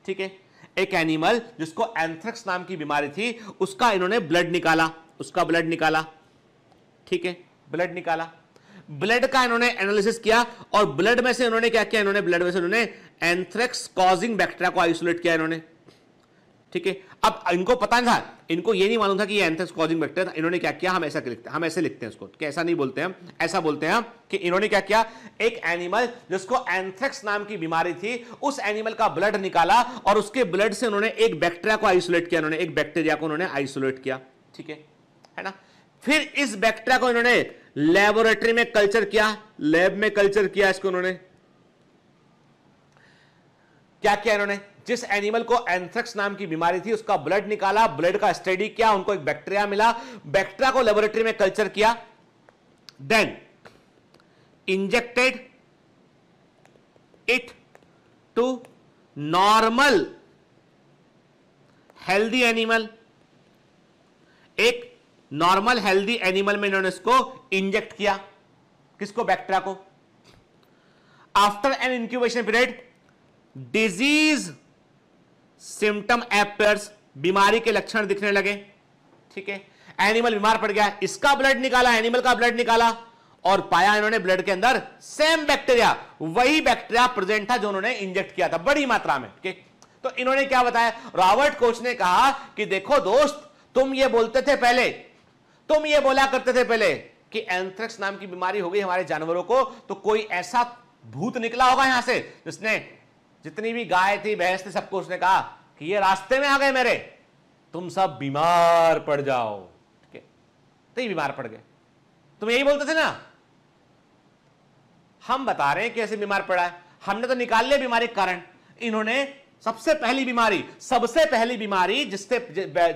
ठीक है एक एनिमल जिसको एंथ्रेक्स नाम की बीमारी थी उसका इन्होंने ब्लड निकाला उसका ब्लड निकाला ठीक है ब्लड निकाला ब्लड का इन्होंने एनालिसिस किया और ब्लड में से इन्होंने क्या किया इन्होंने ब्लड में से इन्होंने एंथ्रेक्स कॉजिंग बैक्टीरिया को आइसोलेट किया इन्होंने ठीक है अब इनको पता नहीं था इनको ये नहीं मालूम था कि ये एंथ्रेक्स कॉजिंग बैक्टीरिया था इन्होंने क्या किया हम ऐसा लिखते हैं हम ऐसे लिखते हैं उसको कि ऐसा नहीं बोलते हम ऐसा बोलते हैं कि इन्होंने क्या किया एक एनिमल जिसको एंथ्रेक्स नाम की बीमारी थी उस एनिमल का ब्लड निकाला और उसके ब्लड से उन्होंने एक बैक्टीरिया को आइसोलेट किया उन्होंने एक बैक्टीरिया को उन्होंने आइसोलेट किया ठीक है है ना फिर इस बैक्टीरिया को इन्होंने लेबोरेटरी में कल्चर किया लैब में कल्चर किया इसको उन्होंने क्या किया इन्होंने जिस एनिमल को एंथ्रेक्स नाम की बीमारी थी उसका ब्लड निकाला ब्लड का स्टडी किया उनको एक बैक्टीरिया मिला बैक्टीरिया को लेबोरेटरी में कल्चर किया then injected it to normal healthy animal एक नॉर्मल हेल्दी एनिमल में इन्होंने इसको इंजेक्ट किया किसको बैक्टेरिया को after an incubation period disease symptom appears बीमारी के लक्षण दिखने लगे ठीक है एनिमल बीमार पड़ गया इसका ब्लड निकाला एनिमल का ब्लड निकाला और पाया इन्होंने ब्लड के अंदर सेम बैक्टीरिया वही बैक्टीरिया प्रेजेंट था जो उन्होंने इंजेक्ट किया था बड़ी मात्रा में ठीक तो इन्होंने क्या बताया रॉबर्ट कोच ने कहा कि देखो दोस्त तुम ये बोलते थे पहले तुम ये बोला करते थे पहले कि एंथ्रेक्स नाम की बीमारी हो गई हमारे जानवरों को तो कोई ऐसा भूत निकला होगा यहां से जिसने जितनी भी गाय थी भैंस थी सबको उसने कहा कि ये रास्ते में आ गए मेरे तुम सब बीमार पड़ जाओ ठीक है तो ही बीमार पड़ गए तुम यही बोलते थे ना हम बता रहे हैं कि ऐसे बीमार पड़ा है हमने तो निकाल लिया बीमारी कारण इन्होंने सबसे पहली बीमारी सबसे पहली बीमारी जिससे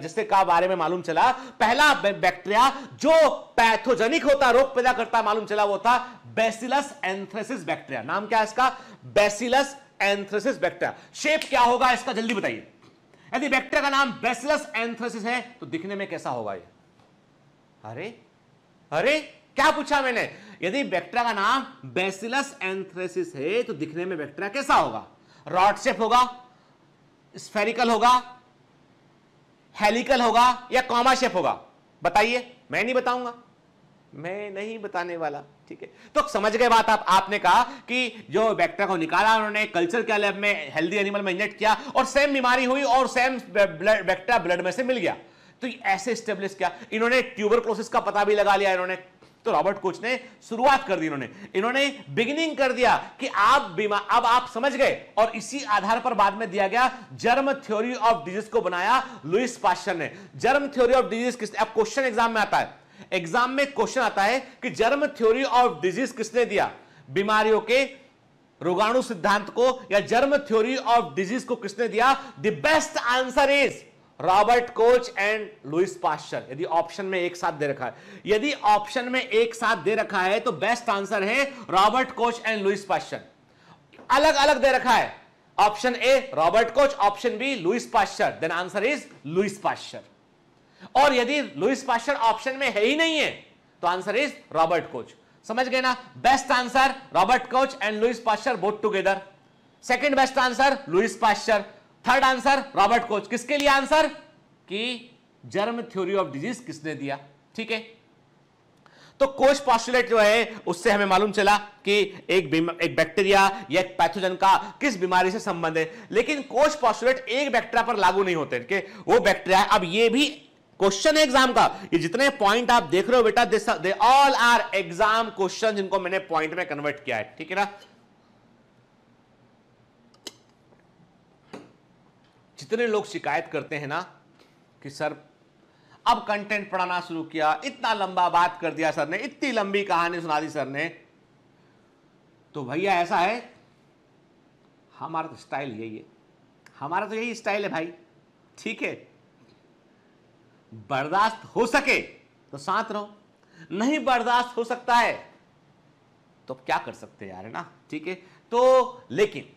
जिससे का बारे में मालूम चला पहला बैक्टीरिया जो पैथोजेनिक होता रोग पैदा करता मालूम चला वो था बेसिलस एंथ्रेसिस बैक्टीरिया नाम क्या है इसका बेसिलस एंथ्रेसिस बैक्टीरिया शेप क्या होगा इसका जल्दी बताइए यदि बैक्टीरिया का नाम बेसिलस एंथ्रेसिस है तो दिखने में कैसा होगा ये अरे अरे क्या पूछा मैंने यदि बैक्टीरिया का नाम बेसिलस एंथ्रेसिस है तो दिखने में बैक्टीरिया कैसा होगा रॉड शेप होगा स्फेरिकल होगा हेलिकल होगा या कॉमा शेप होगा बताइए मैं नहीं बताऊंगा मैं नहीं बताने वाला ठीक है तो समझ गए बात आप आपने कहा कि जो बैक्टीरिया को निकाला उन्होंने कल्चर के लैब में हेल्दी एनिमल में इंजेक्ट किया और सेम बीमारी हुई और सेम बैक्टीरिया ब्लड में से मिल गया तो ऐसे स्टेब्लिश किया इन्होंने ट्यूबर का पता भी लगा लिया इन्होंने तो रॉबर्ट कोच ने शुरुआत कर दी इन्होंने इन्होंने बिगिनिंग कर दिया कि आप बीमा अब आप समझ गए और इसी आधार पर बाद में दिया गया जर्म थ्योरी ऑफ डिजीज को बनाया लुइस पाशन ने जर्म थ्योरी ऑफ डिजीज किस अब क्वेश्चन एग्जाम में आता है एग्जाम में क्वेश्चन आता है कि जर्म थ्योरी ऑफ डिजीज किसने दिया बीमारियों के रोगाणु सिद्धांत को या जर्म थ्योरी ऑफ डिजीज को किसने दिया the best answer is Robert Koch and Louis Pasteur यदि ऑप्शन में एक साथ दे रखा है यदि ऑप्शन में एक साथ दे रखा है तो बेस्ट आंसर है Robert Koch and Louis Pasteur अलग अलग दे रखा है option A Robert Koch option B Louis Pasteur then answer is Louis Pasteur और यदि लुइस पास्टर ऑप्शन में है ही नहीं है तो आंसर इज रॉबर्ट कोच समझ गए ना best answer Robert Koch and Louis Pasteur both together second best answer Louis Pasteur third answer Robert Koch किसके लिए आंसर कि जर्म थ्योरी ऑफ डिजीज किसने दिया ठीक है तो कोच पॉस्टुलेट जो है उससे हमें मालूम चला कि एक एक बैक्टीरिया या एक पैथोजन का किस बीमारी से संबंध है लेकिन कोच पॉस्टुलेट एक बैक्टीरिया पर लागू नहीं होते कि वो बैक्टीरिया अब ये भी क्वेश्चन है एग्जाम का ये जितने पॉइंट आप देख रहे हो बेटा they all are exam question जिनको मैंने पॉइंट में कन्वर्ट किया है ठीक है ना जितने लोग शिकायत करते हैं ना कि सर अब कंटेंट पढ़ाना शुरू किया इतना लंबा बात कर दिया सर ने इतनी लंबी कहानी सुना दी सर ने तो भैया ऐसा है हमारा तो स्टाइल यही है हमारा तो यही स्टाइल है भाई ठीक है बर्दाश्त हो सके तो साथ रहो नहीं बर्दाश्त हो सकता है तो क्या कर सकते यार है ना ठीक है तो लेकिन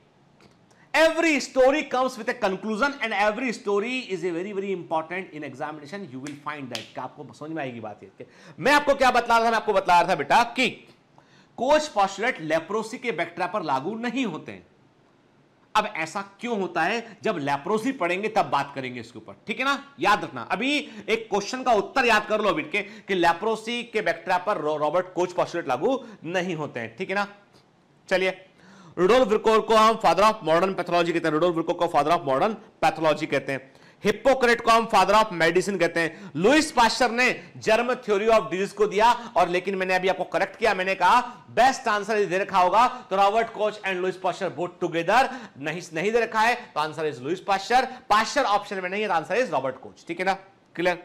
every story comes with a conclusion and every story is a very very important in examination you will find that कि आपको समझ में आएगी बात ये मैं आपको क्या बतला रहा था मैं आपको बतला रहा था बेटा कि कोच पॉस्टुलेट लेप्रोसी के बैक्टेरिया पर लागू नहीं होते हैं अब ऐसा क्यों होता है जब लेप्रोसी पढ़ेंगे तब बात करेंगे इसके ऊपर ठीक है ना याद रखना अभी एक क्वेश्चन का उत्तर याद कर लो अभी के कि लेप्रोसी के बैक्टेरिया पर रॉबर्ट कोच पॉस्टुलेट लागू नहीं होते हैं ठीक है ना चलिए रुडोल्फ विकोर को हम फादर ऑफ मॉडर्न पैथोलॉजी कहते हैं रुडोल्फ विकोर को फादर ऑफ मॉडर्न पैथोलॉजी कहते हैं हिप्पोक्रेट को हम फादर ऑफ मेडिसिन कहते हैं लुइस पास्टर ने जर्म थ्योरी ऑफ डिजीज को दिया और लेकिन मैंने अभी आपको करेक्ट किया मैंने कहा बेस्ट आंसर दे रखा होगा तो Robert Koch and Louis Pasteur both together नहीं नहीं दे रखा है तो answer is Louis Pasteur Pasteur option में नहीं है आंसर इज रॉबर्ट कोच ठीक है ना क्लियर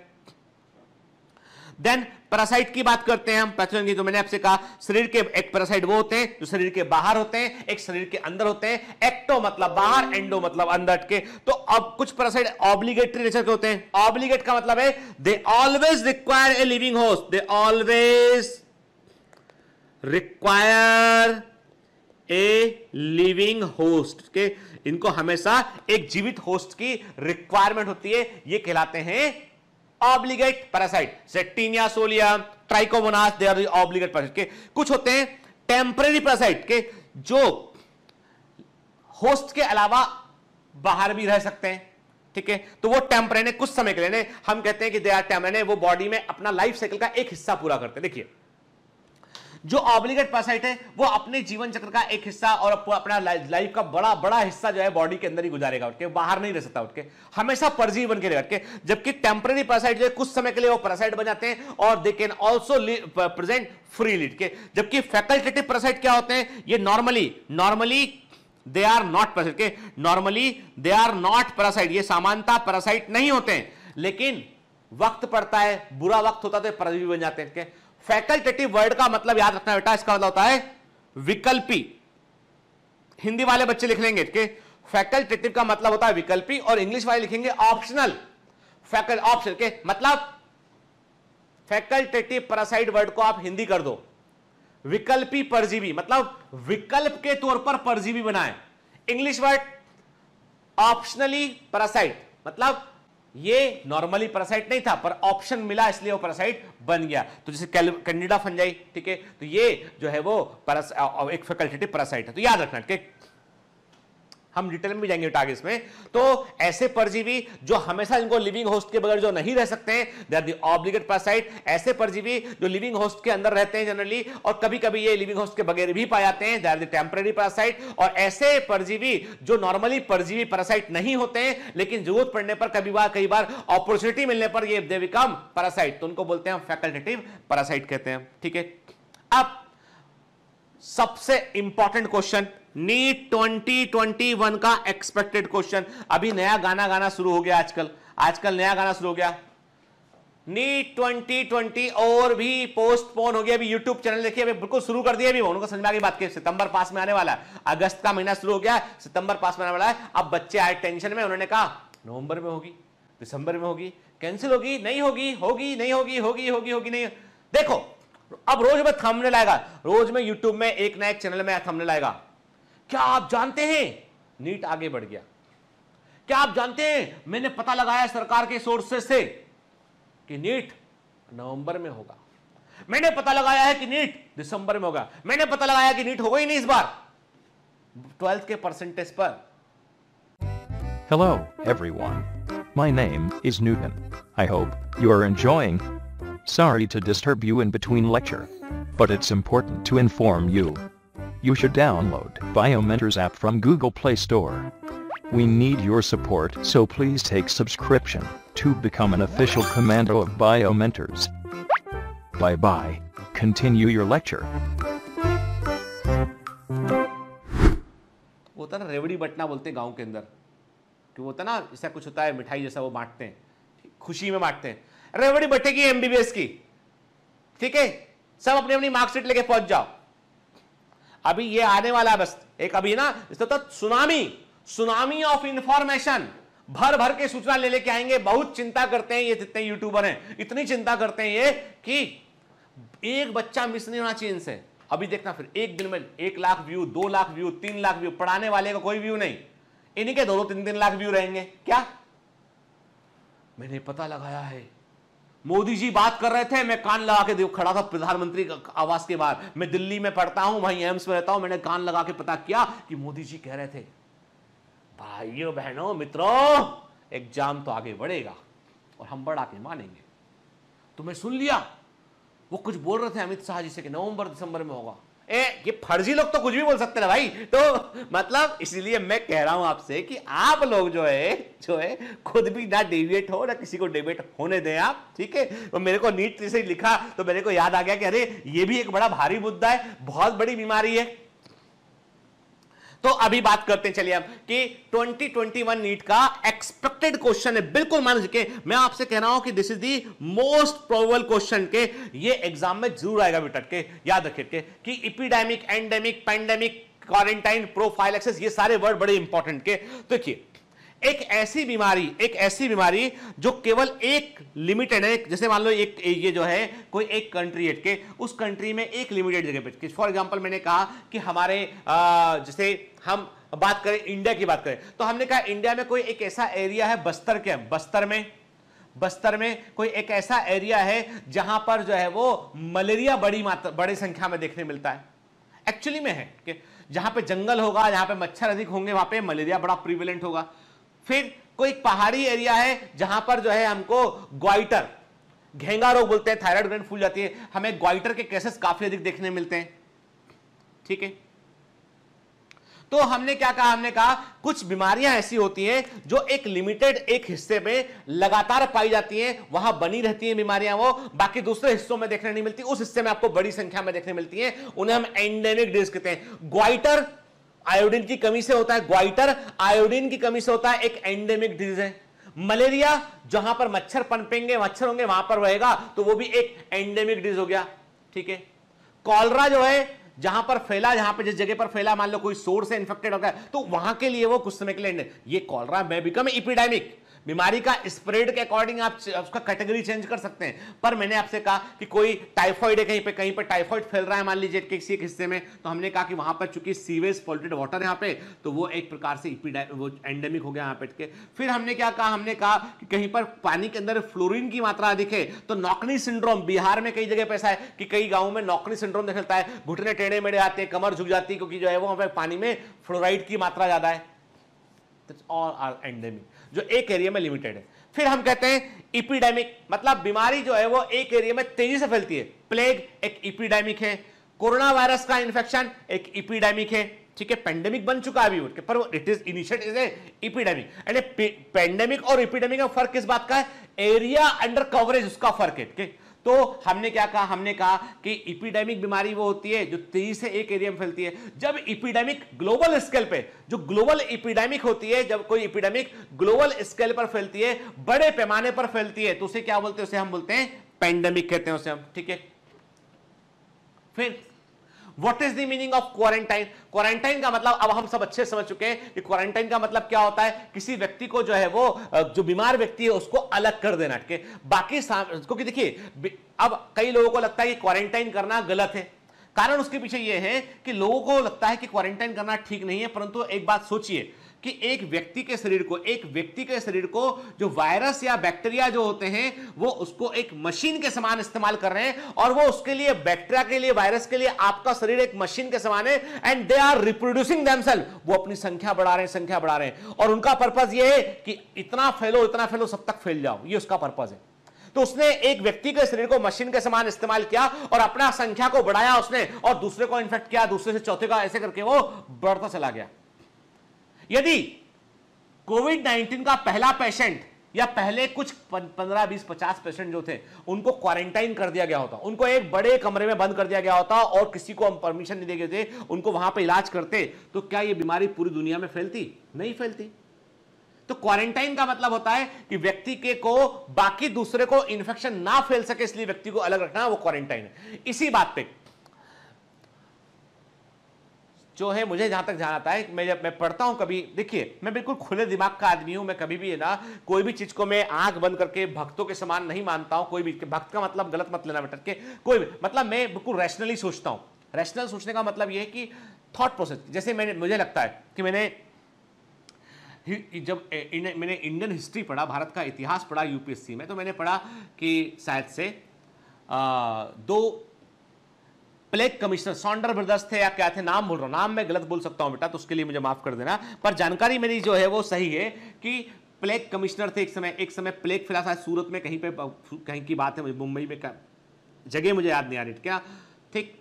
देन पैरासाइट की बात करते हैं हम पैथोजन की तो मैंने आपसे कहा शरीर के एक पैरासाइट वो होते हैं जो शरीर के बाहर होते हैं एक शरीर के अंदर होते हैं एक्टो मतलब बाहर एंडो मतलब अंदर के तो अब कुछ पैरासाइट ऑब्लिगेटरी नेचर के होते हैं ऑब्लिगेट का मतलब है they always require a living host they always require a living host के इनको हमेशा एक जीवित होस्ट की रिक्वायरमेंट होती है ये कहलाते हैं obligate parasite Taenia solium Trichomonas they are obligate parasite के कुछ होते हैं टेम्परेरी पैरासाइट के जो होस्ट के अलावा बाहर भी रह सकते हैं ठीक है तो वो टेम्परेने कुछ समय के लिए हम कहते हैं कि दे आर टेम्परेने वो बॉडी में अपना लाइफ साइकिल का एक हिस्सा पूरा करते हैं देखिए जो ऑब्लिगेट पैरासाइट है वो अपने जीवन चक्र का एक हिस्सा और अपना लाइफ का बड़ा बड़ा हिस्सा जो है बॉडी के अंदर ही गुजारेगा उठ के बाहर नहीं रह सकता उठ के हमेशा परजीवी बन के रह के जबकि टेम्पररी पैरासाइट जो है कुछ समय के लिए वो पैरासाइट बन जाते हैं और they can also present free lead के जबकि फैकल्टेटिव पैरासाइट क्या होते हैं ये normally normally they are not parasite के normally they are not parasite ये सामानता पैरासाइट नहीं होते हैं लेकिन वक्त पड़ता है बुरा वक्त होता है परजीवी तो बन जाते हैं फैकल्टेटिव वर्ड का मतलब याद रखना बेटा इसका मतलब होता है विकल्पी हिंदी वाले बच्चे लिख लेंगे कि फैकल्टेटिव का मतलब होता है विकल्पी और इंग्लिश वाले लिखेंगे ऑप्शनल फैकल ऑप्शन के मतलब फैकल्टेटिव पैरासाइड वर्ड को आप हिंदी कर दो विकल्पी परजीवी मतलब विकल्प के तौर पर परजीवी बनाए इंग्लिश वर्ड ऑप्शनली पैरासाइट मतलब ये नॉर्मली पैरासाइट नहीं था पर ऑप्शन मिला इसलिए वो पैरासाइट बन गया तो जैसे कैंडिडा फंजाई ठीक है तो ये जो है वो परस, uh, एक फैकल्टेटिव पैरासाइट है तो याद रखना ठीक है हम डिटेल में जाएंगे टारगेट्स में तो ऐसे परजीवी जो हमेशा इनको लिविंग होस्ट के बगैर जो नहीं रह सकते हैं दे आर ऑब्लिगेट पैरासाइट ऐसे परजीवी जो लिविंग होस्ट के अंदर रहते हैं जनरली और कभी कभी ये लिविंग होस्ट के बगैर भी पाए जाते हैं दे आर पैरासाइट और ऐसे परजीवी जो नॉर्मली परजीवी पैरासाइट नहीं होते हैं लेकिन जरूरत पड़ने पर कभी बार कई बार अपॉर्चुनिटी मिलने पर यह देविकम पैरासाइट तो उनको बोलते हैं फैकल्टेटिव पैरासाइट कहते हैं ठीक है अब सबसे इंपॉर्टेंट क्वेश्चन नीट 2021 का एक्सपेक्टेड क्वेश्चन अभी नया गाना गाना शुरू हो गया आजकल आजकल नया गाना शुरू हो गया नीट 2020 और भी पोस्टपोन हो गया अभी यूट्यूब चैनल देखिए अभी बिल्कुल शुरू कर दिया अभी उनको समझ में आ गई बात की सितंबर पास में आने वाला है अगस्त का महीना शुरू हो गया सितंबर पास में आने वाला है अब बच्चे आए टेंशन में उन्होंने कहा नवंबर में होगी दिसंबर में होगी कैंसिल होगी नहीं होगी होगी नहीं होगी होगी होगी होगी नहीं देखो अब रोज में थमने लाएगा रोज में यूट्यूब में एक ना एक चैनल में थमने लाएगा क्या आप जानते हैं नीट आगे बढ़ गया क्या आप जानते हैं मैंने पता लगाया सरकार के सोर्सेस से कि नीट नवंबर में होगा मैंने पता लगाया है कि नीट दिसंबर में होगा मैंने पता लगाया कि नीट होगा ही नहीं इस बार ट्वेल्थ के परसेंटेज पर hello everyone my name is Newton I hope you are enjoying Sorry to disturb you in between lecture. But it's important to inform you. You should download Biomentors app from Google Play Store. We need your support so please take subscription to become an official commando of Biomentors. Bye bye. Continue your lecture. होता ना रेवड़ी बटना बोलते हैं गांव के अंदर कि वो होता ना ऐसा कुछ होता है मिठाई जैसा वो बांटते हैं खुशी में बांटते हैं रेवड़ी बटेगी एमबीबीएस की ठीक है सब अपनी अपनी मार्कशीट लेके पहुंच जाओ अभी ये आने वाला है बस एक अभी ना इसका तो सुनामी सुनामी ऑफ इंफॉर्मेशन भर भर के सूचना ले लेके आएंगे बहुत चिंता करते हैं ये जितने यूट्यूबर हैं इतनी चिंता करते हैं ये कि एक बच्चा मिस नहीं होना चाहिए इनसे अभी देखना फिर एक दिन में एक लाख व्यू दो लाख व्यू तीन लाख व्यू पढ़ाने वाले का कोई व्यू नहीं इन्हीं के दो दो तीन तीन लाख व्यू रहेंगे क्या मैंने पता लगाया है मोदी जी बात कर रहे थे मैं कान लगा के खड़ा था प्रधानमंत्री आवास के बाहर मैं दिल्ली में पढ़ता हूं वहीं एम्स में रहता हूं मैंने कान लगा के पता किया कि मोदी जी कह रहे थे भाइयों बहनों मित्रों एग्जाम तो आगे बढ़ेगा और हम बढ़ा के मानेंगे तो मैं सुन लिया वो कुछ बोल रहे थे अमित शाह जी से कि नवंबर दिसंबर में होगा ए ये फर्जी लोग तो कुछ भी बोल सकते ना भाई तो मतलब इसलिए मैं कह रहा हूं आपसे कि आप लोग जो है जो है खुद भी ना डेविएट हो ना किसी को डेविएट होने दें आप ठीक है तो मेरे को नीट से लिखा तो मेरे को याद आ गया कि अरे ये भी एक बड़ा भारी मुद्दा है बहुत बड़ी बीमारी है तो अभी बात करते हैं चलिए अब कि 2021 नीट का एक्सपेक्टेड क्वेश्चन है बिल्कुल मान के मैं आपसे कह रहा हूं कि this is the most probable question के ये एग्जाम में जरूर आएगा बेटा के याद रखिए कि epidemic endemic pandemic quarantine prophylaxis ये सारे वर्ड बड़े इंपॉर्टेंट के देखिए तो एक ऐसी बीमारी एक ऐसी बीमारी जो केवल एक लिमिटेड है जैसे मान लो एक ये जो है कोई एक कंट्री है के उस कंट्री में एक लिमिटेड जगह पर फॉर एग्जांपल मैंने कहा कि हमारे जैसे हम बात करें इंडिया की बात करें तो हमने कहा इंडिया में कोई एक ऐसा एरिया है बस्तर के बस्तर में बस्तर में कोई एक ऐसा एरिया है जहां पर जो है वो मलेरिया बड़ी मात्रा बड़ी संख्या में देखने मिलता है एक्चुअली में है कि जहां पे जंगल होगा जहां पे मच्छर अधिक होंगे वहां पे मलेरिया बड़ा प्रिविलेंट होगा फिर कोई पहाड़ी एरिया है जहां पर जो है हमको ग्वाइटर घेंगा रोग बोलते हैं थायराइड ग्रेन फूल जाती है हमें ग्वाइटर के केसेस काफी अधिक देखने मिलते हैं ठीक है तो हमने क्या कहा हमने कहा कुछ बीमारियां ऐसी होती हैं जो एक लिमिटेड एक हिस्से में लगातार पाई जाती हैं वहां बनी रहती हैं बीमारियां वो बाकी दूसरे हिस्सों में देखने नहीं मिलती उस हिस्से में आपको बड़ी संख्या में देखने मिलती हैं उन्हें हम एंडेमिक डिजीज कहते हैं ग्वाइटर आयोडीन की कमी से होता है ग्वाइटर आयोडीन की कमी से होता है एक एंडेमिक डिजीज है मलेरिया जहां पर मच्छर पनपेंगे मच्छर होंगे वहां पर रहेगा तो वो भी एक एंडेमिक डिजीज हो गया ठीक है कॉलरा जो है जहां पर फैला जहां पर जिस जगह पर फैला मान लो कोई सोर से इंफेक्टेड हो गया तो वहां के लिए वो कुछ समय के लिए ये कॉलरा मैं बिकम इपिडेमिक बीमारी का स्प्रेड के अकॉर्डिंग आप उसका कैटेगरी चेंज कर सकते हैं पर मैंने आपसे कहा कि कोई टाइफॉइड है कहीं पे कहीं पे टाइफॉइड फैल रहा है मान लीजिए किसी एक हिस्से में तो हमने कहा कि वहां पर चूंकि सीवेज पॉल्यूटेड वाटर यहाँ पे तो वो एक प्रकार से वो एंडेमिक हो गया यहाँ पे फिर हमने क्या कहा हमने कहा कि कहीं पर पानी के अंदर फ्लोरिन की मात्रा अधिक है तो नौकनी सिंड्रोम बिहार में कई जगह पैसा है कि कई गाँव में नौकनी सिंड्रोम देखता है घुटने टेढ़े मेढ़े आते हैं कमर झुक जाती है क्योंकि जो है वो हमें पानी में फ्लोराइड की मात्रा ज्यादा है ऑल आर एंडेमिक जो एक एरिया में लिमिटेड है फिर हम कहते हैं इपीडेमिक मतलब बीमारी जो है वो एक एरिया में तेजी से फैलती है प्लेग एक इपीडेमिक है कोरोना वायरस का इन्फेक्शन एक इपीडेमिक है ठीक है पेंडेमिक बन चुका है अभी पर it is initiate is epidemic pandemic और इपिडेमिक का फर्क किस बात का है एरिया अंडर कवरेज उसका फर्क है ठीक है तो हमने क्या कहा हमने कहा कि इपिडेमिक बीमारी वो होती है जो तेजी से एक एरिया में फैलती है जब इपिडेमिक ग्लोबल स्केल पे जो ग्लोबल इपिडेमिक होती है जब कोई इपिडेमिक ग्लोबल स्केल पर फैलती है बड़े पैमाने पर फैलती है तो उसे क्या बोलते हैं उसे हम बोलते हैं पेंडेमिक कहते हैं उसे हम ठीक है फिर what is the meaning of quarantine quarantine का मतलब अब हम सब अच्छे समझ चुके हैं कि क्वारंटाइन का मतलब क्या होता है किसी व्यक्ति को जो है वो जो बीमार व्यक्ति है उसको अलग कर देना ठीक है बाकी क्योंकि देखिए अब कई लोगों को लगता है कि क्वारंटाइन करना गलत है कारण उसके पीछे यह है कि लोगों को लगता है कि क्वारंटाइन करना ठीक नहीं है परंतु एक बात सोचिए कि एक व्यक्ति के शरीर को एक व्यक्ति के शरीर को जो वायरस या बैक्टीरिया जो होते हैं वो उसको एक मशीन के समान इस्तेमाल कर रहे हैं और वो उसके लिए बैक्टीरिया के लिए वायरस के लिए आपका शरीर एक मशीन के समान है and they are reproducing themselves वो अपनी संख्या बढ़ा रहे हैं संख्या बढ़ा रहे हैं और उनका पर्पज ये है कि इतना फैलो इतना फैलो सब तक फैल जाओ ये उसका पर्पज है तो उसने एक व्यक्ति के शरीर को मशीन के समान इस्तेमाल किया और अपना संख्या को बढ़ाया उसने और दूसरे को इन्फेक्ट किया दूसरे से चौथे का ऐसे करके वो बढ़ता चला गया यदि कोविड 19 का पहला पेशेंट या पहले कुछ पंद्रह बीस पचास पेशेंट जो थे उनको क्वारंटाइन कर दिया गया होता उनको एक बड़े कमरे में बंद कर दिया गया होता और किसी को हम परमिशन नहीं दे गए थे उनको वहां पर इलाज करते तो क्या यह बीमारी पूरी दुनिया में फैलती नहीं फैलती तो क्वारंटाइन का मतलब होता है कि व्यक्ति के को बाकी दूसरे को इंफेक्शन ना फैल सके इसलिए व्यक्ति को अलग रखना वो क्वारंटाइन है इसी बात पे जो है मुझे जहां तक जाना था है मैं जब मैं पढ़ता हूँ कभी देखिए मैं बिल्कुल खुले दिमाग का आदमी हूं मैं कभी भी है ना कोई भी चीज़ को मैं आंख बंद करके भक्तों के समान नहीं मानता हूँ कोई भी भक्त का मतलब गलत मत लेना बेटर के कोई भी मतलब मैं बिल्कुल रैशनली सोचता हूँ रैशनल सोचने का मतलब यह है कि थॉट प्रोसेस जैसे मैंने मुझे लगता है कि मैंने जब मैंने इंडियन हिस्ट्री पढ़ा भारत का इतिहास पढ़ा यूपीएससी में तो मैंने पढ़ा कि शायद से आ, दो प्लेग कमिश्नर सॉन्डर ब्रदर्स थे या क्या थे नाम बोल रहा हूँ नाम मैं गलत बोल सकता हूँ बेटा तो उसके लिए मुझे माफ कर देना पर जानकारी मेरी जो है वो सही है कि प्लेग कमिश्नर थे एक समय एक समय प्लेग फिलहाल शायद सूरत में कहीं पे कहीं की बात है मुझे मुंबई में जगह मुझे याद नहीं आ रही क्या ठीक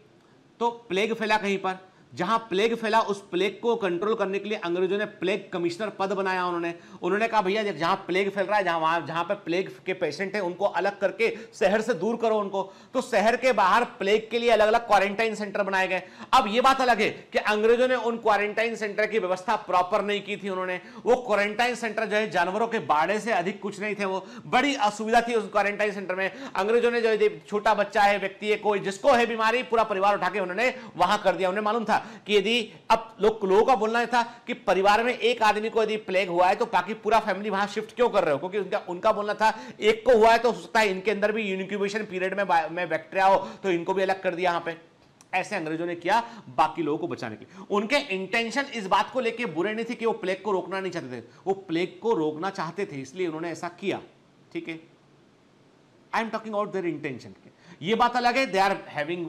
तो प्लेग फैला कहीं पर जहां प्लेग फैला उस प्लेग को कंट्रोल करने के लिए अंग्रेजों ने प्लेग कमिश्नर पद बनाया उन्होंने उन्होंने कहा भैया जहां प्लेग फैल रहा है जहां वहां जहां पर प्लेग के पेशेंट है उनको अलग करके शहर से दूर करो उनको तो शहर के बाहर प्लेग के लिए अलग अलग क्वारंटाइन सेंटर बनाए गए अब ये बात अलग है कि अंग्रेजों ने उन क्वारंटाइन सेंटर की व्यवस्था प्रॉपर नहीं की थी उन्होंने वो क्वारंटाइन सेंटर जो है जानवरों के बाड़े से अधिक कुछ नहीं थे वो बड़ी असुविधा थी उस क्वारंटाइन सेंटर में अंग्रेजों ने जो छोटा बच्चा है व्यक्ति है कोई जिसको है बीमारी पूरा परिवार उठा के उन्होंने वहां कर दिया उन्हें मालूम था कि यदि अब लोग लोगों का बोलना था कि परिवार में एक आदमी को यदि प्लेग हुआ है तो बाकी पूरा फैमिली वहां शिफ्ट क्यों कर रहे हो क्योंकि उनका उनका बोलना था एक को हुआ है तो हो सकता है इनके अंदर भी यूनिक्यूबेशन पीरियड में में बैक्टेरिया हो तो इनको भी अलग कर दिया यहां पर ऐसे अंग्रेजों ने किया बाकी लोगों को बचाने की उनके इंटेंशन इस बात को लेकर बुरे नहीं थे कि वो प्लेग को रोकना नहीं चाहते थे वो प्लेग को रोकना चाहते थे इसलिए उन्होंने ऐसा किया ठीक है I am talking about their intention के ये बात अलग है they are having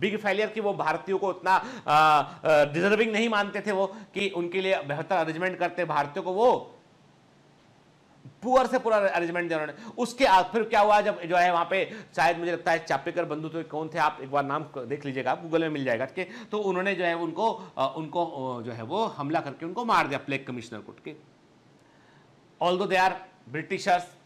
big failure कि वो भारतीयों को उतना डिजर्विंग नहीं मानते थे वो कि उनके लिए बेहतर अरेंजमेंट करते भारतीयों को वो पुअर से पूरा अरेंजमेंट दिया उन्होंने उसके बाद फिर क्या हुआ जब जो है वहां पे शायद मुझे लगता है चापेकर बंधु तो कौन थे आप एक बार नाम देख लीजिएगा गूगल में मिल जाएगा ठीक है तो उन्होंने जो है उनको उनको जो है वो हमला करके उनको मार दिया प्लेग कमिश्नर को ठीक है ऑल दो दे आर ब्रिटिशर्स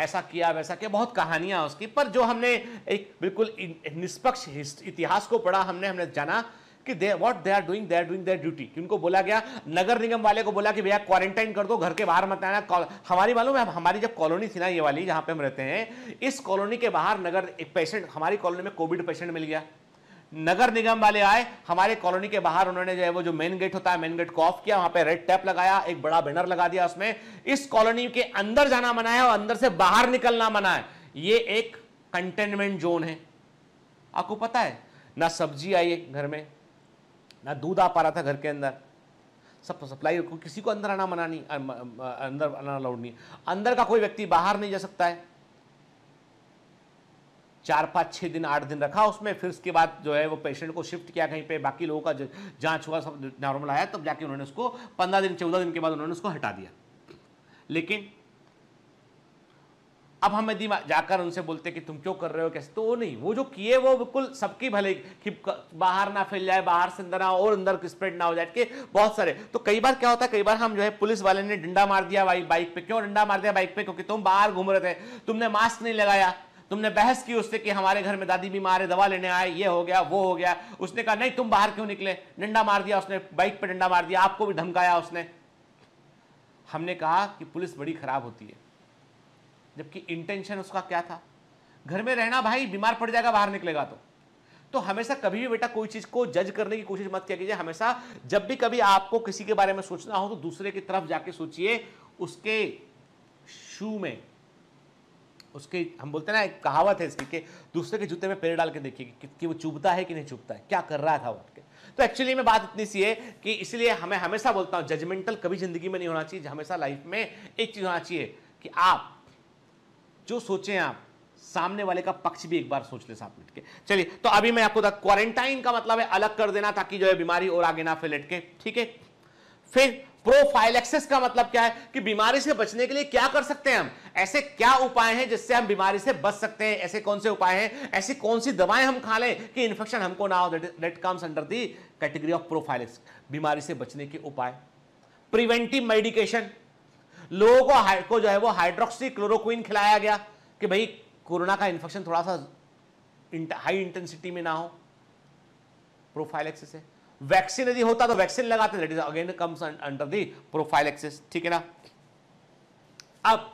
ऐसा किया वैसा किया बहुत कहानियां उसकी पर जो हमने एक बिल्कुल निष्पक्ष इतिहास को पढ़ा हमने हमने जाना कि they what they are doing they are doing their duty उनको बोला गया नगर निगम वाले को बोला कि भैया क्वारंटाइन कर दो घर के बाहर मत आना हमारी मालूम है हमारी जब कॉलोनी थी ना ये वाली जहाँ पे हम रहते हैं इस कॉलोनी के बाहर नगर एक पेशेंट हमारी कॉलोनी में कोविड पेशेंट मिल गया नगर निगम वाले आए हमारे कॉलोनी के बाहर उन्होंने जो है वो जो मेन गेट होता है मेन गेट को ऑफ किया वहां पे रेड टैप लगाया एक बड़ा बैनर लगा दिया उसमें इस कॉलोनी के अंदर जाना मना है और अंदर से बाहर निकलना मना है ये एक कंटेनमेंट जोन है आपको पता है ना सब्जी आई घर में ना दूध आ पा रहा था घर के अंदर सब सप्लाई को किसी को अंदर आना मना नहीं अंदर आना अलाउड नहीं अंदर का कोई व्यक्ति बाहर नहीं जा सकता है चार पाँच छः दिन आठ दिन रखा उसमें फिर उसके बाद जो है वो पेशेंट को शिफ्ट किया कहीं पे बाकी लोगों का जांच हुआ सब नॉर्मल आया तब तो जाके उन्होंने उसको पंद्रह दिन चौदह दिन के बाद उन्होंने उसको हटा दिया लेकिन अब हम यदि जाकर उनसे बोलते कि तुम क्यों कर रहे हो कैसे तो वो नहीं वो जो किए वो बिल्कुल सबकी भले कि बाहर ना फैल जाए बाहर से अंदर ना और अंदर स्प्रेड ना हो जाए कि बहुत सारे तो कई बार क्या होता है कई बार हम जो है पुलिस वाले ने डंडा मार दिया बाइक पे क्यों डंडा मार दिया बाइक पे क्योंकि तुम बाहर घूम रहे थे तुमने मास्क नहीं लगाया तुमने बहस की उससे कि हमारे घर में दादी बीमार है दवा लेने आए ये हो गया वो हो गया उसने कहा नहीं तुम बाहर क्यों निकले डंडा मार दिया उसने बाइक पर डंडा मार दिया आपको भी धमकाया उसने हमने कहा कि पुलिस बड़ी खराब होती है जबकि इंटेंशन उसका क्या था घर में रहना भाई बीमार पड़ जाएगा बाहर निकलेगा तो तो हमेशा कभी भी बेटा कोई चीज को जज करने की कोशिश मत किया कीजिए हमेशा जब भी कभी आपको किसी के बारे में सोचना हो तो दूसरे की तरफ जाके सोचिए उसके शू में उसके हम बोलते हैं ना एक कहावत है इसकी कि दूसरे के जूते में पेड़ डाल के देखिए कि, कि वो चुभता है कि नहीं चुभता है क्या कर रहा था वो आपके तो एक्चुअली मैं बात इतनी सी है कि इसलिए हमें हमेशा बोलता हूँ जजमेंटल कभी ज़िंदगी में नहीं होना चाहिए हमेशा लाइफ में एक चीज़ होना चाहिए कि आप जो सोचें आप सामने वाले का पक्ष भी एक बार सोच ले साथ मिलकर चलिए तो अभी मैं आपको क्वारंटाइन का मतलब है अलग कर देना ताकि जो है बीमारी और आगे ना फैलट के ठीक है फिर प्रोफाइलेक्सिस का मतलब क्या है कि बीमारी से बचने के लिए क्या कर सकते हैं हम ऐसे क्या उपाय हैं जिससे हम बीमारी से बच सकते हैं ऐसे कौन से उपाय हैं ऐसी कौन सी दवाएं हम खा लें कि इन्फेक्शन हमको ना हो that comes under the category of prophylaxis बीमारी से बचने के उपाय प्रिवेंटिव मेडिकेशन लोगों को को जो है वो हाइड्रोक्सी क्लोरोक्विन खिलाया गया कि भाई कोरोना का इन्फेक्शन थोड़ा सा इंट, हाई इंटेंसिटी में ना हो प्रोफाइलेक्सिस है वैक्सीन यदि होता तो वैक्सीन लगाते that is again comes under the access ठीक है ना अब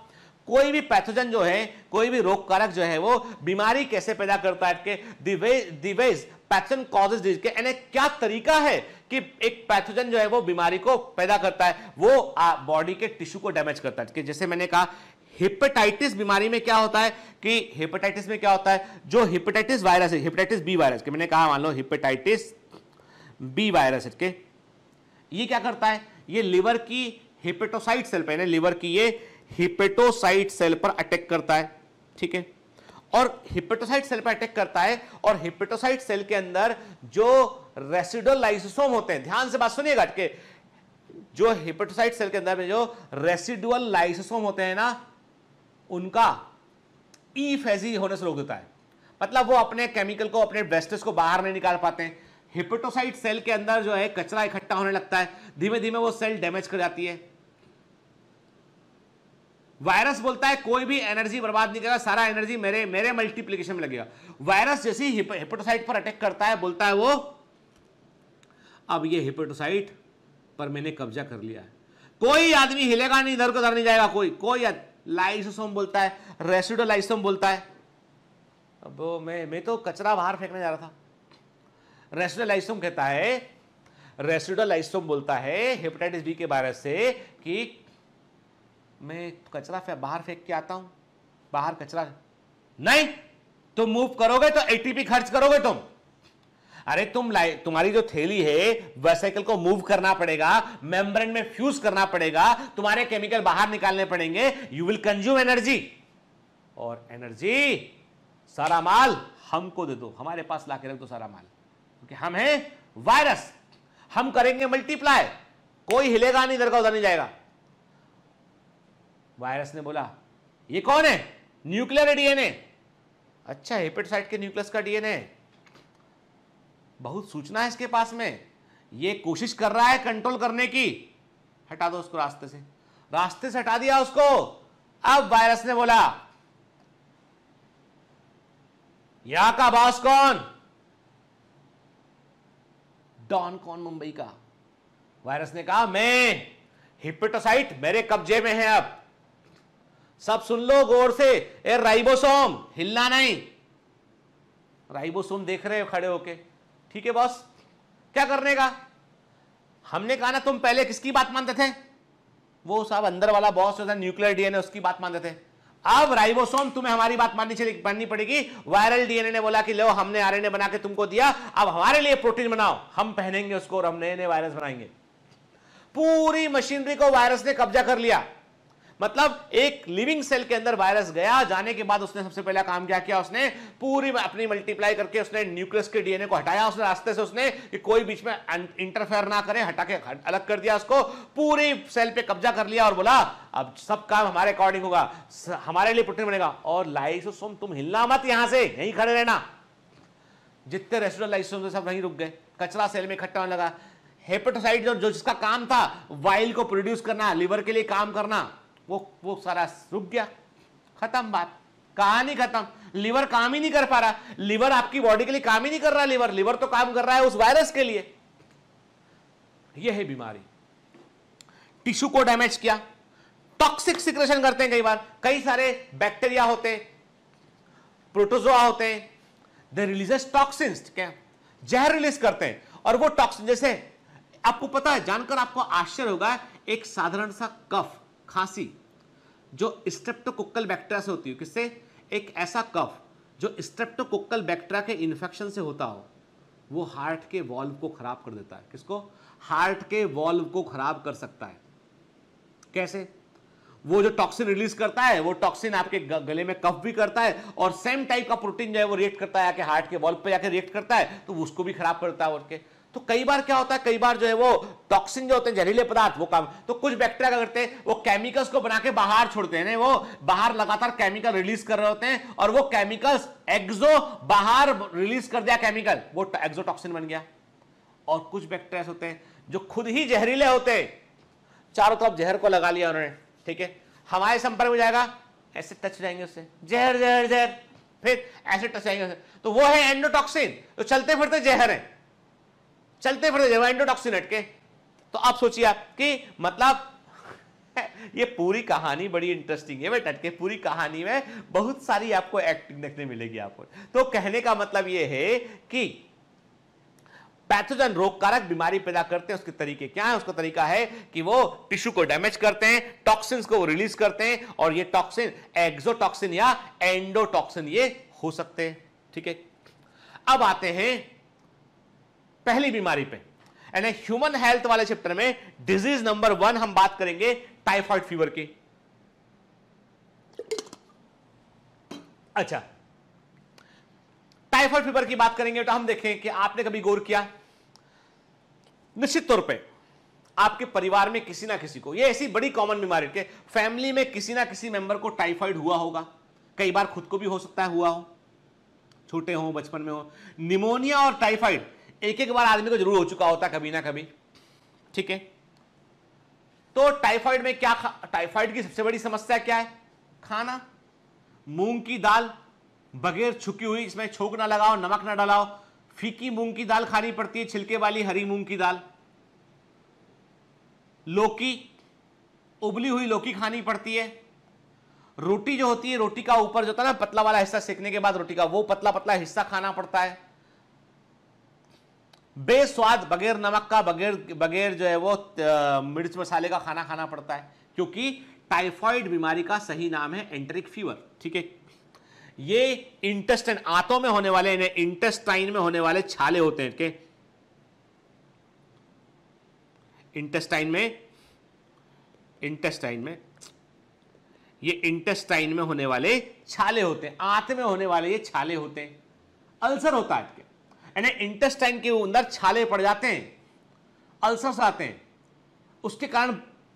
कोई भी पैथोजन जो है कोई भी रोग कारक जो है वो बीमारी कैसे पैदा करता है के दिवे दिवेज पैथोजन कॉजेज डिजीज के यानी क्या तरीका है कि एक पैथोजन जो है वो बीमारी को पैदा करता है वो बॉडी के टिश्यू को डैमेज करता है कि जैसे मैंने कहा हेपेटाइटिस बीमारी में क्या होता है कि हेपेटाइटिस में क्या होता है जो हेपेटाइटिस वायरस है हेपेटाइटिस बी वायरस के मैंने कहा मान लो हेपेटाइटिस बी वायरस के ये क्या करता है ये लिवर की हिपेटोसाइट सेल पर यानी लिवर की ये हिपेटोसाइट सेल पर अटैक करता है ठीक है और हिपेटोसाइट सेल पर अटैक करता है और हिपेटोसाइट सेल के अंदर जो रेसिडल लाइसोसोम होते हैं ध्यान से बात सुनिएगा के जो हिपेटोसाइट सेल के अंदर में जो रेसिडुअल लाइसोसोम होते हैं ना उनका ई e फेजी होने से रोक देता है मतलब वो अपने केमिकल को अपने ब्रेस्टेस को बाहर नहीं निकाल पाते हैं हिपेटोसाइट सेल के अंदर जो है कचरा इकट्ठा होने लगता है धीमे धीमे वो सेल डैमेज कर जाती है वायरस बोलता है कोई भी एनर्जी बर्बाद नहीं करेगा सारा एनर्जी मेरे मेरे मल्टीप्लीकेशन में लगेगा वायरस जैसे ही हिपोटोसाइट पर अटैक करता है बोलता है वो अब ये हिपेटोसाइट पर मैंने कब्जा कर लिया है कोई आदमी हिलेगा नहीं इधर को उधर नहीं जाएगा कोई कोई लाइसोसोम बोलता है रेसिडो बोलता है अब मैं मैं तो कचरा बाहर फेंकने जा रहा था रेसिडल आइसोम कहता है रेसिडल आइसोम बोलता है हेपेटाइटिस बी के बारे से कि मैं कचरा फे, बाहर फेंक के आता हूं बाहर कचरा नहीं तुम मूव करोगे तो एटीपी खर्च करोगे तुम अरे तुम तुम्हारी जो थैली है वेसाइकिल को मूव करना पड़ेगा मेम्ब्रेन में फ्यूज करना पड़ेगा तुम्हारे केमिकल बाहर निकालने पड़ेंगे यू विल कंज्यूम एनर्जी और एनर्जी सारा माल हमको दे दो हमारे पास लाके रख दो सारा माल क्योंकि हम हैं वायरस हम करेंगे मल्टीप्लाई कोई हिलेगा नहीं इधर का उधर नहीं जाएगा वायरस ने बोला ये कौन है न्यूक्लियर डीएनए अच्छा हेपेटोसाइट के न्यूक्लियस का डीएनए बहुत सूचना है इसके पास में ये कोशिश कर रहा है कंट्रोल करने की हटा दो उसको रास्ते से रास्ते से हटा दिया उसको अब वायरस ने बोला यहां का बॉस कौन डॉन कौन मुंबई का वायरस ने कहा मैं हिपेटोसाइट मेरे कब्जे में है अब सब सुन लो गौर से ए राइबोसोम हिलना नहीं राइबोसोम देख रहे हो खड़े होके ठीक है बॉस क्या करने का हमने कहा ना तुम पहले किसकी बात मानते थे वो साहब अंदर वाला बॉस जो था न्यूक्लियर डीएनए उसकी बात मानते थे अब राइबोसोम तुम्हें हमारी बात माननी चाहिए माननी पड़ेगी वायरल डीएनए ने बोला कि लो हमने आरएनए बना के तुमको दिया अब हमारे लिए प्रोटीन बनाओ हम पहनेंगे उसको और हम नए नए वायरस बनाएंगे पूरी मशीनरी को वायरस ने कब्जा कर लिया मतलब एक लिविंग सेल के अंदर वायरस गया जाने के बाद उसने सबसे पहला काम क्या किया उसने पूरी अपनी मल्टीप्लाई करके उसने न्यूक्लियस के डीएनए को हटाया उसने रास्ते से उसने कि कोई बीच में इंटरफेयर ना करे हटा के अलग कर दिया उसको पूरी सेल पे कब्जा कर लिया और बोला अब सब काम हमारे अकॉर्डिंग होगा हमारे लिए प्रोटीन बनेगा और लाइसोसोम तुम हिलना मत यहां से यहीं खड़े रहना जितने रेस्टोरेंट लाइसोसोम सब वहीं रुक गए कचरा सेल में इकट्ठा होने लगा हेपेटोसाइट जो जिसका काम था वाइल को प्रोड्यूस करना लिवर के लिए काम करना वो वो सारा रुक गया खत्म बात कहानी खत्म लिवर काम ही नहीं कर पा रहा लिवर आपकी बॉडी के लिए काम ही नहीं कर रहा लिवर लिवर तो काम कर रहा है उस वायरस के लिए यह है बीमारी टिश्यू को डैमेज किया टॉक्सिक सिक्रेशन करते हैं कई बार कई सारे बैक्टीरिया होते प्रोटोजोआ होते हैं द रिलीजेस टॉक्सिन्स क्या जहर रिलीज करते हैं और वो टॉक्सिन जैसे आपको पता है जानकर आपको आश्चर्य होगा एक साधारण सा कफ खांसी जो स्ट्रेप्टोकोकल बैक्टीरिया से होती हो किससे एक ऐसा कफ जो स्ट्रेप्टोकोकल बैक्टीरिया के इन्फेक्शन से होता हो वो हार्ट के वॉल्व को ख़राब कर देता है किसको हार्ट के वॉल्व को ख़राब कर सकता है कैसे वो जो टॉक्सिन रिलीज करता है वो टॉक्सिन आपके गले में कफ भी करता है और सेम टाइप का प्रोटीन जो है वो रिएक्ट करता है आके हार्ट के वॉल्व पे जाके रिएक्ट करता है तो उसको भी खराब करता है और के तो कई बार क्या होता है कई बार जो है वो टॉक्सिन जो होते हैं जहरीले पदार्थ वो कम तो कुछ बैक्टीरिया क्या करते हैं वो केमिकल्स को बना के बाहर छोड़ते हैं वो बाहर लगातार केमिकल रिलीज कर रहे होते हैं और वो केमिकल्स एक्जो बाहर रिलीज कर दिया केमिकल वो एक्जोटॉक्सिन बन गया और कुछ बैक्टीरिया होते हैं जो खुद ही जहरीले होते हैं चारों तरफ जहर को लगा लिया उन्होंने ठीक है हमारे संपर्क में जाएगा ऐसे टच जाएंगे उससे जहर जहर जहर फिर ऐसे टच जाएंगे तो वो है एंडोटॉक्सिन तो चलते फिरते जहर है चलते फिर एंडोटॉक्सिन हटके तो आप सोचिए आप कि मतलब ये पूरी कहानी बड़ी इंटरेस्टिंग है बेटा के पूरी कहानी में बहुत सारी आपको एक्टिंग देखने मिलेगी आपको तो कहने का मतलब ये है कि पैथोजन रोगकारक बीमारी पैदा करते हैं उसके तरीके क्या है उसका तरीका है कि वो टिश्यू को डैमेज करते हैं टॉक्सिन्स को रिलीज करते हैं और ये टॉक्सिन एक्सोटॉक्सिन या एंडोटॉक्सिन ये हो सकते हैं ठीक है अब आते हैं पहली बीमारी पे एंड ह्यूमन हेल्थ वाले चैप्टर में डिजीज नंबर वन हम बात करेंगे टाइफाइड फीवर की अच्छा टाइफाइड फीवर की बात करेंगे तो हम देखें कि आपने कभी गौर किया निश्चित तौर पे आपके परिवार में किसी ना किसी को ये ऐसी बड़ी कॉमन बीमारी के फैमिली में किसी ना किसी मेंबर को टाइफाइड हुआ होगा कई बार खुद को भी हो सकता है हुआ हो छोटे हो बचपन में हो निमोनिया और टाइफाइड एक एक बार आदमी को जरूर हो चुका होता कभी ना कभी ठीक है तो टाइफाइड में क्या टाइफाइड की सबसे बड़ी समस्या क्या है खाना मूंग की दाल बगैर छुकी हुई इसमें छोक ना लगाओ नमक ना डालाओ फीकी मूंग की दाल खानी पड़ती है छिलके वाली हरी मूंग की दाल लौकी उबली हुई लौकी खानी पड़ती है रोटी जो होती है रोटी का ऊपर जो होता है ना पतला वाला हिस्सा सेकने के बाद रोटी का वो पतला पतला हिस्सा खाना पड़ता है बेस्वाद बगैर नमक का बगैर बगैर जो है वो मिर्च मसाले का खाना खाना पड़ता है क्योंकि टाइफॉइड बीमारी का सही नाम है एंट्रिक फीवर ठीक है ये इंटेस्टाइन आंतों में होने वाले इंटेस्टाइन में होने वाले छाले होते हैं इंटेस्टाइन में इंटेस्टाइन में ये इंटेस्टाइन में होने वाले छाले होते हैं आंत में होने वाले ये छाले होते हैं अल्सर होता है यानी इंटेस्टाइन के अंदर छाले पड़ जाते हैं अल्सर्स आते हैं उसके कारण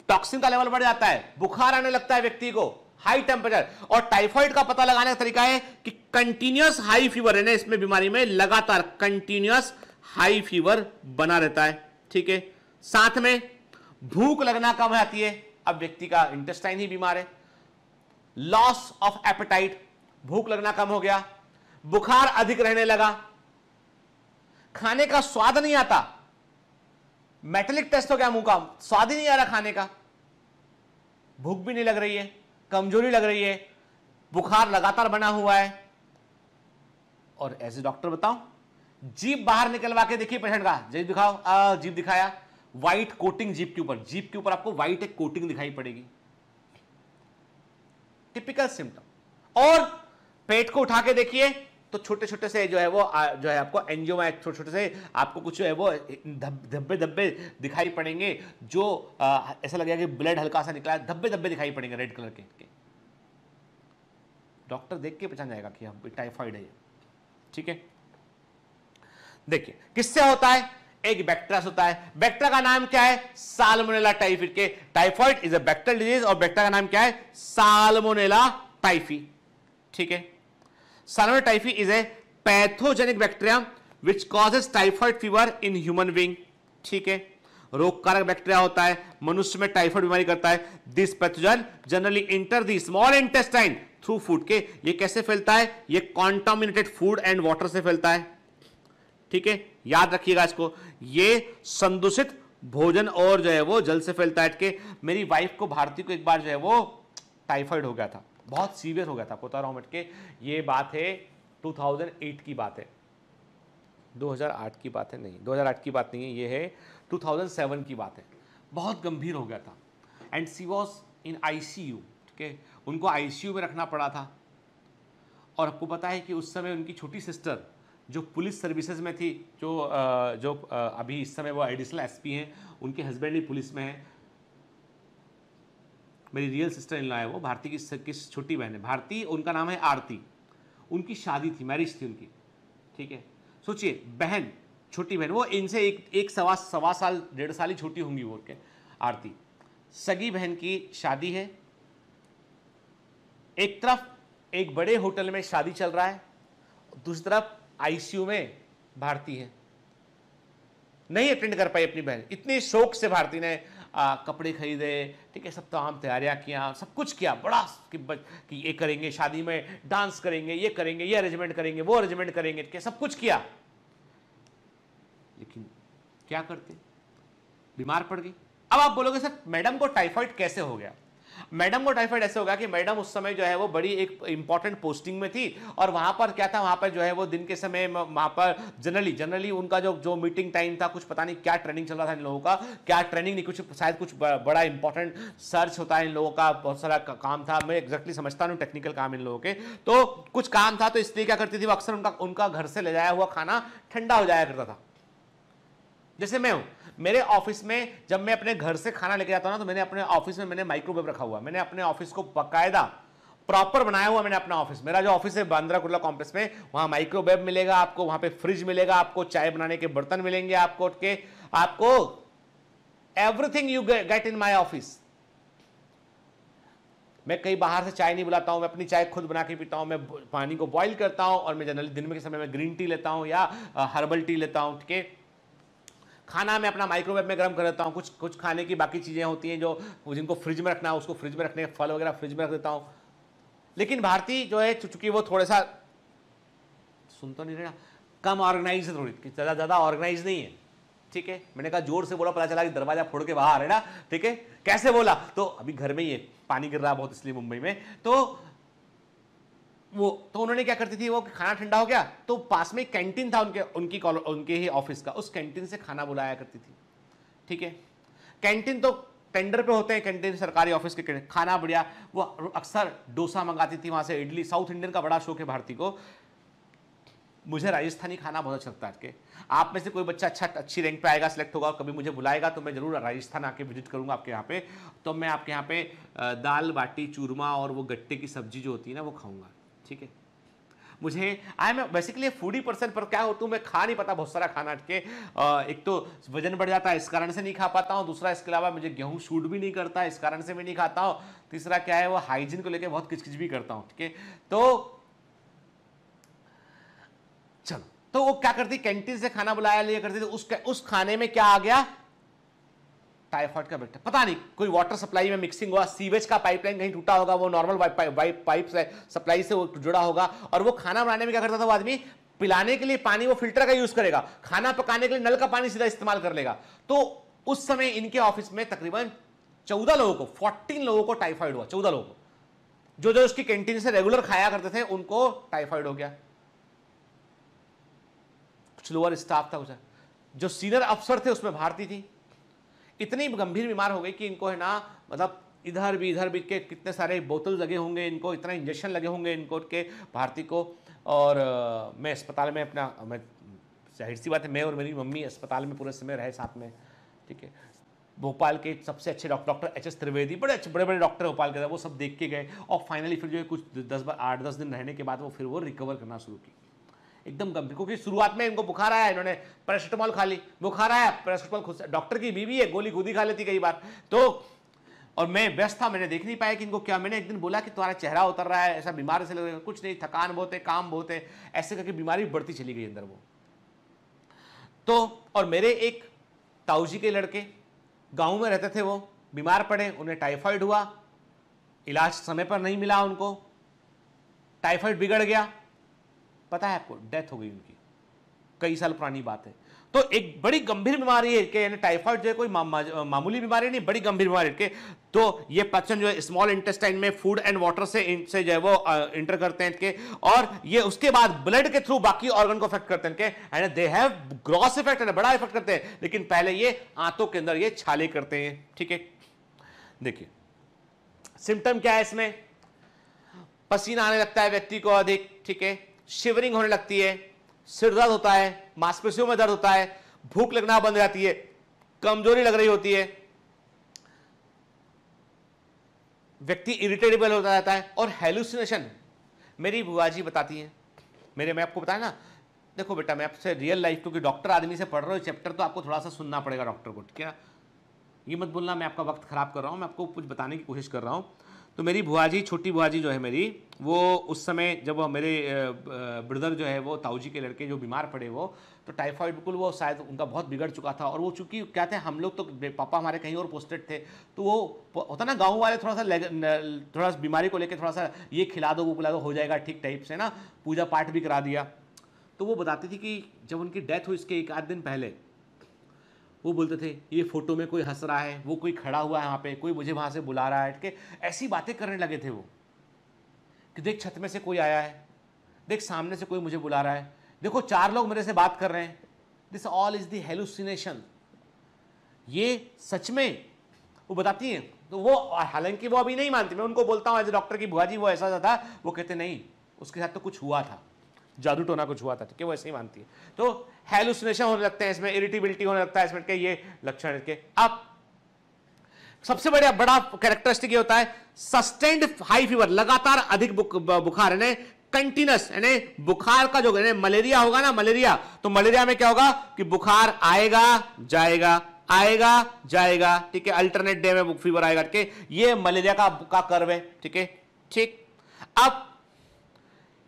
टॉक्सिन का लेवल बढ़ जाता है बुखार आने लगता है व्यक्ति को हाई टेम्परेचर और टाइफाइड का पता लगाने का तरीका है कि कंटिन्यूस हाई फीवर है ना इसमें बीमारी में लगातार कंटिन्यूस हाई फीवर बना रहता है ठीक है साथ में भूख लगना कम आती है अब व्यक्ति का इंटेस्टाइन ही बीमार है लॉस ऑफ एपेटाइट भूख लगना कम हो गया बुखार अधिक रहने लगा खाने का स्वाद नहीं आता मेटलिक टेस्ट हो गया मुंह का स्वाद ही नहीं आ रहा खाने का भूख भी नहीं लग रही है कमजोरी लग रही है बुखार लगातार बना हुआ है और ऐसे डॉक्टर बताओ जीप बाहर निकलवा के देखिए पेशेंट का जीप दिखाओ आ, जीप दिखाया व्हाइट कोटिंग जीप के ऊपर जीप के ऊपर आपको व्हाइट एक कोटिंग दिखाई पड़ेगी टिपिकल सिम्टम और पेट को उठा के देखिए तो छोटे छोटे से जो है वो जो है आपको एनजीओ में छोटे छोटे से आपको कुछ जो है वो धब्बे धब्बे दिखाई पड़ेंगे जो आ, ऐसा लगेगा कि ब्लड हल्का सा निकला है धब्बे धब्बे दिखाई पड़ेंगे रेड कलर के, डॉक्टर देख के पहचान जाएगा कि हम टाइफाइड है ठीक है देखिए किससे होता है एक बैक्टेरिया होता है बैक्टेरिया का नाम क्या है साल्मोनेला टाइफी के typhoid is a bacterial disease और बैक्टेरिया का नाम क्या है साल्मोनेला टाइफी ठीक है Salmonella typhi is a pathogenic bacterium which causes typhoid fever in human being. ठीक है रोग कारक बैक्टीरिया होता है मनुष्य में टाइफाइड बीमारी करता है this pathogen generally enter the small intestine through food के ये कैसे फैलता है ये कॉन्टामिनेटेड फूड एंड वाटर से फैलता है ठीक है याद रखिएगा इसको ये संदूषित भोजन और जो है वो जल से फैलता है के मेरी वाइफ को भारती को एक बार जो है वो टाइफाइड हो गया था बहुत सीवियर हो गया था आपको बता के ये बात है 2008 की बात है 2008 की बात है नहीं 2008 की बात नहीं है ये है 2007 की बात है बहुत गंभीर हो गया था एंड सी वॉज इन आई ठीक है उनको आई में रखना पड़ा था और आपको पता है कि उस समय उनकी छोटी सिस्टर जो पुलिस सर्विसेज में थी जो जो अभी इस समय वो एडिशनल एसपी हैं उनके हस्बैंड भी पुलिस में हैं मेरी रियल सिस्टर इन लॉ है वो भारती की किस छोटी बहन है भारती उनका नाम है आरती उनकी शादी थी मैरिज थी उनकी ठीक है सोचिए बहन छोटी बहन वो इनसे एक एक सवा सवा साल डेढ़ साल ही छोटी होंगी वो के आरती सगी बहन की शादी है एक तरफ एक बड़े होटल में शादी चल रहा है दूसरी तरफ आईसीयू में भारती है नहीं अटेंड कर पाई अपनी बहन इतने शोक से भारती ने आ, कपड़े खरीदे ठीक है सब तमाम तो तैयारियाँ किया सब कुछ किया बड़ा कि, कि ये करेंगे शादी में डांस करेंगे ये करेंगे ये अरेंजमेंट करेंगे वो अरेंजमेंट करेंगे ठीक है सब कुछ किया लेकिन क्या करते बीमार पड़ गई अब आप बोलोगे सर मैडम को टाइफाइड कैसे हो गया मैडम को टाइफाइड ऐसे होगा कि मैडम उस समय जो है वो बड़ी एक इंपॉर्टेंट पोस्टिंग में थी और वहां पर क्या था वहां पर जो है वो दिन के समय वहां पर जनरली जनरली उनका जो जो मीटिंग टाइम था कुछ पता नहीं क्या ट्रेनिंग चल रहा था इन लोगों का क्या ट्रेनिंग नहीं कुछ शायद कुछ बड़ा इंपॉर्टेंट सर्च होता है इन लोगों का बहुत सारा काम था मैं एग्जैक्टली समझता हूँ टेक्निकल काम इन लोगों के तो कुछ काम था तो इसलिए क्या करती थी वो अक्सर उनका उनका घर से ले जाया हुआ खाना ठंडा हो जाया करता था जैसे मैं हूं मेरे ऑफिस में जब मैं अपने घर से खाना लेके जाता हूं ना तो मैंने अपने ऑफिस में मैंने माइक्रोवेव रखा हुआ मैंने अपने ऑफिस को बकायदा प्रॉपर बनाया हुआ मैंने अपना ऑफिस मेरा जो ऑफिस है बांद्रा कुर्ला कॉम्प्लेक्स में वहां माइक्रोवेव मिलेगा आपको वहां पे फ्रिज मिलेगा आपको चाय बनाने के बर्तन मिलेंगे आपको के आपको everything you get in my office मैं कहीं बाहर से चाय नहीं बुलाता हूं मैं अपनी चाय खुद बना के पीता हूं मैं पानी को बॉईल करता हूं और मैं जनरली दिन में के समय में ग्रीन टी लेता हूं या हर्बल टी लेता हूं ठीक है खाना मैं अपना माइक्रोवेव में गर्म कर देता हूँ कुछ कुछ खाने की बाकी चीज़ें होती हैं जो जिनको फ्रिज में रखना उसको फ्रिज में रखने फल वगैरह फ्रिज में रख देता हूँ लेकिन भारतीय जो है चूंकि वो थोड़ा सा सुन तो नहीं रहे कम ऑर्गेनाइज है थोड़ी ज़्यादा ज़्यादा ऑर्गेनाइज नहीं है ठीक है मैंने कहा जोर से बोला पता चला कि दरवाजा फोड़ के बाहर है ना ठीक है कैसे बोला तो अभी घर में ही है पानी गिर रहा बहुत इसलिए मुंबई में तो वो तो उन्होंने क्या करती थी वो खाना ठंडा हो गया तो पास में कैंटीन था उनके उनकी उनके ही ऑफिस का उस कैंटीन से खाना बुलाया करती थी ठीक है कैंटीन तो टेंडर पे होते हैं कैंटीन सरकारी ऑफिस के खाना बढ़िया वो अक्सर डोसा मंगाती थी वहाँ से इडली साउथ इंडियन का बड़ा शौक है भारती को मुझे राजस्थानी खाना बहुत अच्छा लगता है के आप में से कोई बच्चा अच्छा अच्छी रैंक पे आएगा सिलेक्ट होगा कभी मुझे बुलाएगा तो मैं ज़रूर राजस्थान आके विजिट करूँगा आपके यहाँ पे तो मैं आपके यहाँ पे दाल बाटी चूरमा और वो गट्टे की सब्जी जो होती है ना वो खाऊँगा ठीक है मुझे I am basically foodie person पर क्या होता हूँ मैं खा नहीं पाता बहुत सारा खाना के एक तो वजन बढ़ जाता है इस कारण से नहीं खा पाता हूँ दूसरा इसके अलावा मुझे गेहूँ शूट भी नहीं करता इस कारण से मैं नहीं खाता हूँ तीसरा क्या है वो हाइजीन को लेकर बहुत किचकिच भी करता हूँ ठीक है तो चलो तो वो क्या करती कैंटीन से खाना बुलाया लिया करती थी तो उस उस खाने में क्या आ गया टाइफॉइड का बैक्टीरिया पता नहीं कोई वाटर सप्लाई में मिक्सिंग हुआ सीवेज का पाइपलाइन कहीं टूटा होगा वो नॉर्मल पाइप से सप्लाई से वो जुड़ा होगा और वो खाना बनाने में क्या करता था वो आदमी पिलाने के लिए पानी वो फिल्टर का यूज करेगा खाना पकाने के लिए नल का पानी सीधा इस्तेमाल कर लेगा तो उस समय इनके ऑफिस में तकरीबन चौदह लोगों को फोर्टीन लोगों को टाइफाइड हुआ चौदह लोगों को जो जो उसकी कैंटीन से रेगुलर खाया करते थे उनको टाइफाइड हो गया कुछ लोअर स्टाफ था उसका जो सीनियर अफसर थे उसमें भारती थी इतनी गंभीर बीमार हो गई कि इनको है ना मतलब इधर भी इधर भी के कितने सारे बोतल लगे होंगे इनको इतना इंजेक्शन लगे होंगे इनको के भारती को और आ, मैं अस्पताल में अपना मैं जाहिर सी बात है मैं और मेरी मम्मी अस्पताल में पूरे समय रहे साथ में ठीक है भोपाल के सबसे अच्छे doctor doctor H S Trivedi बड़े अच्छे बड़े बड़े डॉक्टर भोपाल के थे वो सब देख के गए और फाइनली फिर जो है कुछ दस बार आठ दस दिन रहने के बाद वो फिर वो रिकवर करना शुरू की एकदम गंभीर क्योंकि शुरुआत में इनको बुखार आया इन्होंने पैरासिटामॉल खा ली बुखार आया पैरासिटामॉल खुद डॉक्टर की बीवी है गोली खुद ही खा लेती कई बार तो और मैं व्यस्त था मैंने देख नहीं पाया कि इनको क्या मैंने एक दिन बोला कि तुम्हारा चेहरा उतर रहा है ऐसा बीमार से लग रहा है कुछ नहीं थकान बहुत है काम बहुत है ऐसे करके बीमारी बढ़ती चली गई अंदर वो तो और मेरे एक ताऊजी के लड़के गांव में रहते थे वो बीमार पड़े उन्हें टाइफाइड हुआ इलाज समय पर नहीं मिला उनको टाइफाइड बिगड़ गया पता है आपको डेथ हो गई उनकी कई साल पुरानी बात है तो एक बड़ी गंभीर बीमारी है कि यानी टाइफाइड जो है कोई मामूली बीमारी नहीं बड़ी गंभीर बीमारी के तो ये पचन जो है स्मॉल इंटेस्टाइन में फूड एंड वाटर से इनसे जो है वो इंटर करते हैं के और ये उसके बाद ब्लड के थ्रू बाकी ऑर्गन को अफेक्ट करते हैं के and they have gross effect and बड़ा इफेक्ट करते हैं लेकिन पहले ये आंतों के अंदर ये छाले करते हैं ठीक है देखिए सिम्टम क्या है इसमें पसीना आने लगता है व्यक्ति को अधिक ठीक है शिवरिंग होने लगती है सिर दर्द होता है मांसपेशियों में दर्द होता है भूख लगना बंद जाती है कमजोरी लग रही होती है व्यक्ति इरिटेटेबल होता रहता है और हेलुसिनेशन मेरी बुआ जी बताती हैं मेरे मैं आपको बताया ना देखो बेटा मैं आपसे रियल लाइफ क्योंकि डॉक्टर आदमी से पढ़ रहा हूँ चैप्टर तो आपको थोड़ा सा सुनना पड़ेगा डॉक्टर को ठीक है ये मत बोलना मैं आपका वक्त ख़राब कर रहा हूँ मैं आपको कुछ बताने की कोशिश कर रहा हूँ तो मेरी भुआजी जी छोटी भुआजी जी जो है मेरी वो उस समय जब वो मेरे ब्रदर जो है वो ताऊजी के लड़के जो बीमार पड़े वो तो टाइफाइड बिल्कुल वो शायद उनका बहुत बिगड़ चुका था और वो चूंकि क्या थे हम लोग तो पापा हमारे कहीं और पोस्टेड थे तो वो होता ना गाँव वाले थोड़ा सा थोड़ा सा बीमारी को लेकर थोड़ा सा ये खिला दो वो खिला दो हो जाएगा ठीक टाइप से ना पूजा पाठ भी करा दिया तो वो बताती थी कि जब उनकी डेथ हुई इसके एक आध दिन पहले वो बोलते थे ये फोटो में कोई हंस रहा है वो कोई खड़ा हुआ है वहाँ पे कोई मुझे वहाँ से बुला रहा है है ऐसी बातें करने लगे थे वो कि देख छत में से कोई आया है देख सामने से कोई मुझे बुला रहा है देखो चार लोग मेरे से बात कर रहे हैं this all is the hallucination ये सच में वो बताती हैं तो वो हालांकि वो अभी नहीं मानती मैं उनको बोलता हूँ एज डॉक्टर की बुआ जी वो ऐसा था वो कहते नहीं उसके साथ तो कुछ हुआ था जादू टोना कुछ हुआ था ठीक है वो ऐसे ही मानती है तो हेलुसिनेशन होने लगते हैं इसमें इरिटेबिलिटी होने लगता है इसमें के ये लक्षण के अब सबसे बड़ा बड़ा कैरेक्टरिस्टिक ये होता है सस्टेन्ड हाई फीवर लगातार अधिक बुखार यानी कंटिन्यूस यानी बुखार का जो यानी मलेरिया होगा ना मलेरिया तो मलेरिया में क्या होगा कि बुखार आएगा जाएगा आएगा जाएगा ठीक है अल्टरनेट डे में फीवर आएगा ठीक है ये मलेरिया का का कर्व है ठीक है ठीक अब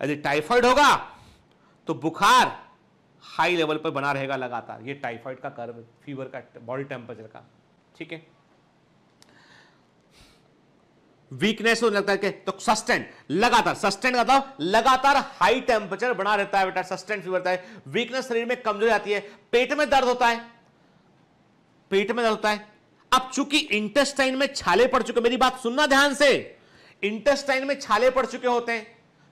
यदि टाइफाइड होगा तो बुखार हाई लेवल पर बना रहेगा लगातार ये टाइफाइड का कर्व फीवर का बॉडी टेम्परेचर का ठीक है वीकनेस होने लगता है कि तो सस्टेंड लगातार सस्टेंड का मतलब लगातार हाई टेम्परेचर बना रहता है बेटा सस्टेंड फीवर है वीकनेस शरीर में कमजोर आती है पेट में दर्द होता है पेट में दर्द होता है अब चूंकि इंटेस्टाइन में छाले पड़ चुके मेरी बात सुनना ध्यान से इंटेस्टाइन में छाले पड़ चुके होते हैं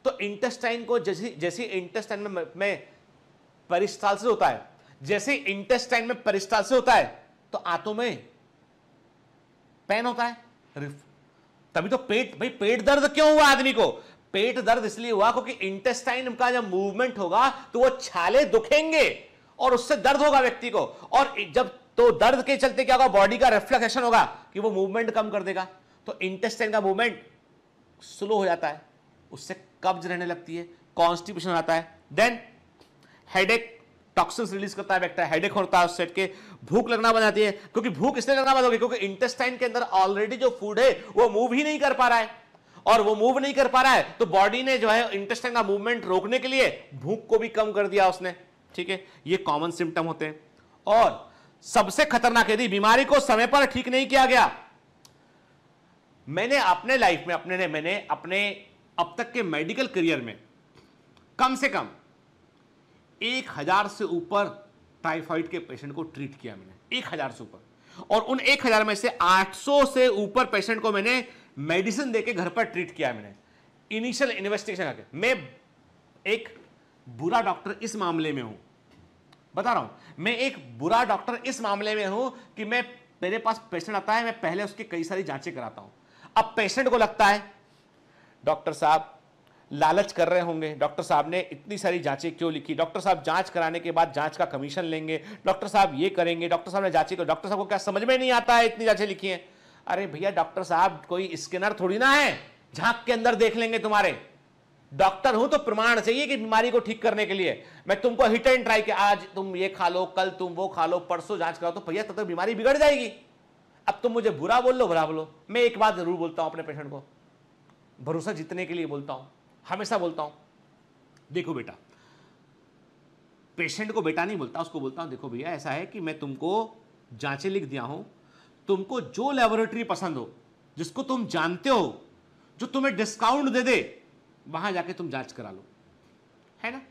तो इंटेस्टाइन को जैसी जैसी इंटेस्टाइन में, में परिस्थाल से होता है जैसे इंटेस्टाइन में परिस्थाल से होता है तो आंतों में पेन होता है तभी तो पेट भाई पेट दर्द क्यों हुआ आदमी को पेट दर्द इसलिए हुआ क्योंकि इंटेस्टाइन का जब मूवमेंट होगा तो वो छाले दुखेंगे और उससे दर्द होगा व्यक्ति को और जब तो दर्द के चलते क्या होगा बॉडी का रिफ्लेक्शन होगा कि वो मूवमेंट कम कर देगा तो इंटेस्टाइन का मूवमेंट स्लो हो जाता है उससे कब्ज रहने लगती है कॉन्स्टिपेशन आता है देन हेडेक टॉक्सिन्स रिलीज करता है बैक्टीरिया हेडेक होता है उस सेट के भूख लगना बनाती है क्योंकि भूख इसलिए लगना बंद होगी क्योंकि इंटेस्टाइन के अंदर ऑलरेडी जो फूड है वो मूव ही नहीं कर पा रहा है और वो मूव नहीं कर पा रहा है तो बॉडी ने जो है इंटेस्टाइन का मूवमेंट रोकने के लिए भूख को भी कम कर दिया उसने ठीक है ये कॉमन सिम्टम होते हैं और सबसे खतरनाक यदि बीमारी को समय पर ठीक नहीं किया गया मैंने अपने लाइफ में अपने ने मैंने अपने अब तक के मेडिकल करियर में कम से कम एक हज़ार से ऊपर टाइफाइड के पेशेंट को ट्रीट किया मैंने एक हज़ार से ऊपर और उन एक हज़ार में से आठ सौ से ऊपर पेशेंट को मैंने मेडिसिन देके घर पर ट्रीट किया मैंने इनिशियल इन्वेस्टिगेशन करके मैं एक बुरा डॉक्टर इस मामले में हूं बता रहा हूं मैं एक बुरा डॉक्टर इस मामले में हूं कि मैं मेरे पास पेशेंट आता है मैं पहले उसकी कई सारी जांचें कराता हूं अब पेशेंट को लगता है डॉक्टर साहब लालच कर रहे होंगे डॉक्टर साहब ने इतनी सारी जांचें क्यों लिखी डॉक्टर साहब जांच कराने के बाद जांच का कमीशन लेंगे डॉक्टर साहब ये करेंगे डॉक्टर साहब ने जांचें को तो डॉक्टर साहब को क्या समझ में नहीं आता है इतनी जांचें लिखी हैं अरे भैया डॉक्टर साहब कोई स्कैनर थोड़ी ना है झांक के अंदर देख लेंगे तुम्हारे डॉक्टर हूं तो प्रमाण चाहिए कि बीमारी को ठीक करने के लिए मैं तुमको हिट एंड ट्राई कि आज तुम ये खा लो कल तुम वो खा लो परसों जांच कराओ तो भैया तब तक तो बीमारी बिगड़ जाएगी अब तुम मुझे बुरा बोल लो बुरा बोलो मैं एक बात जरूर बोलता हूं अपने पेशेंट को भरोसा जीतने के लिए बोलता हूं हमेशा बोलता हूं देखो बेटा पेशेंट को बेटा नहीं बोलता उसको बोलता हूं देखो भैया ऐसा है कि मैं तुमको जांचें लिख दिया हूं तुमको जो लेबोरेटरी पसंद हो जिसको तुम जानते हो जो तुम्हें डिस्काउंट दे दे वहां जाके तुम जांच करा लो है ना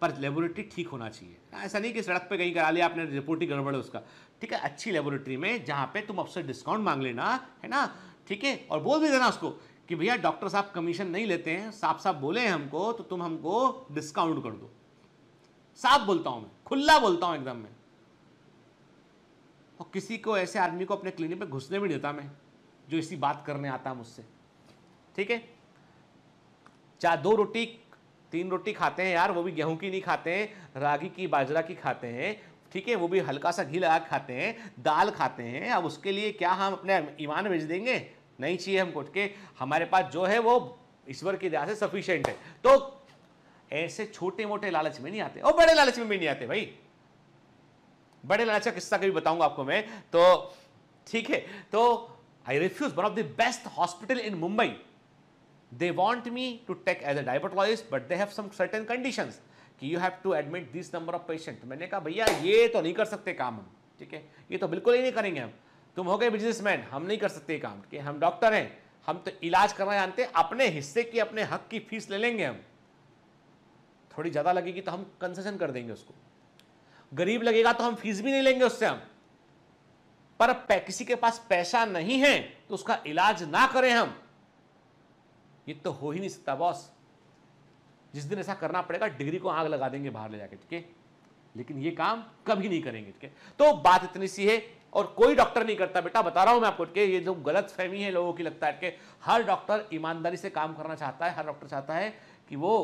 पर लेबोरेटरी ठीक होना चाहिए ऐसा नहीं कि सड़क पे कहीं करा लिया आपने रिपोर्ट ही गड़बड़ है उसका ठीक है अच्छी लेबोरेटरी में जहां पे तुम अफसर डिस्काउंट मांग लेना है ना ठीक है और बोल भी देना उसको कि भैया डॉक्टर साहब कमीशन नहीं लेते हैं साफ साफ बोले हैं हमको तो तुम हमको डिस्काउंट कर दो साफ बोलता हूं मैं खुला बोलता हूं एकदम मैं और किसी को ऐसे आदमी को अपने क्लिनिक में घुसने भी देता मैं जो इसी बात करने आता है मुझसे ठीक है चाहे दो रोटी तीन रोटी खाते हैं यार वो भी गेहूं की नहीं खाते हैं रागी की बाजरा की खाते हैं ठीक है वो भी हल्का सा घी लगा खाते हैं दाल खाते हैं अब उसके लिए क्या हम अपने ईमान भेज देंगे नहीं चाहिए हमको के हमारे पास जो है वो ईश्वर की दया से सफिशियंट है तो ऐसे छोटे मोटे लालच में नहीं आते और बड़े लालच में भी नहीं आते भाई बड़े लालच का किस्सा कभी बताऊंगा आपको मैं तो ठीक है तो I refuse one of the best hospital in Mumbai they want me to take as a diabetologist but they have some certain condition कि you have to admit this number of patient मैंने कहा भैया ये तो नहीं कर सकते काम हम ठीक है ये तो बिल्कुल ही नहीं करेंगे हम तुम हो गए बिजनेसमैन हम नहीं कर सकते काम कि हम डॉक्टर हैं हम तो इलाज करना जानते हैं अपने हिस्से की अपने हक की फीस ले लेंगे हम थोड़ी ज़्यादा लगेगी तो हम कंसेशन कर देंगे उसको गरीब लगेगा तो हम फीस भी नहीं लेंगे उससे हम पर किसी के पास पैसा नहीं है तो उसका इलाज ना करें हम ये तो हो ही नहीं सकता बॉस जिस दिन ऐसा करना पड़ेगा डिग्री को आग लगा देंगे बाहर ले जाके ठीक है लेकिन ये काम कभी नहीं करेंगे ठीक है तो बात इतनी सी है और कोई डॉक्टर नहीं करता बेटा बता रहा हूं मैं आपको कि ये जो गलत फहमी है लोगों की लगता है कि हर डॉक्टर ईमानदारी से काम करना चाहता है हर डॉक्टर चाहता है कि वो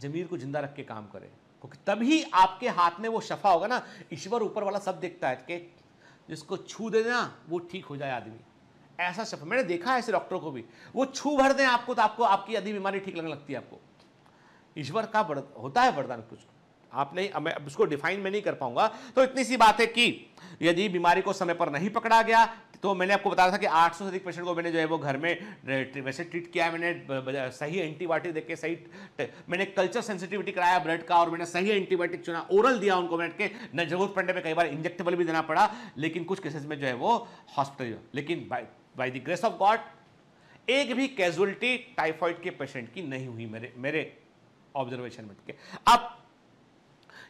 जमीर को जिंदा रख के काम करे क्योंकि तभी आपके हाथ में वो शफा होगा ना ईश्वर ऊपर वाला सब देखता है कि जिसको छू दे वो ठीक हो जाए आदमी ऐसा शफा मैंने देखा है ऐसे डॉक्टरों को भी वो छू भर दें आपको तो आपको आपकी आधी बीमारी ठीक लगने लगती है आपको ईश्वर का होता है वरदान कुछ आप नहीं मैं उसको डिफाइन में नहीं कर पाऊंगा तो इतनी सी बात है कि यदि बीमारी को समय पर नहीं पकड़ा गया तो मैंने आपको बताया था कि 800 से अधिक पेशेंट को मैंने जो है वो घर में वैसे ट्रीट किया मैंने सही एंटीबायोटिक देके सही मैंने कल्चर सेंसिटिविटी कराया ब्लड का और मैंने सही एंटीबायोटिक चुना ओरल दिया उनको मैंने के न जरूर पड़ने में कई बार इंजेक्टेबल भी देना पड़ा लेकिन कुछ केसेस में जो है वो हॉस्पिटल लेकिन by the grace of God एक भी कैजुअलिटी टाइफॉइड के पेशेंट की नहीं हुई मेरे मेरे ऑब्जर्वेशन में अब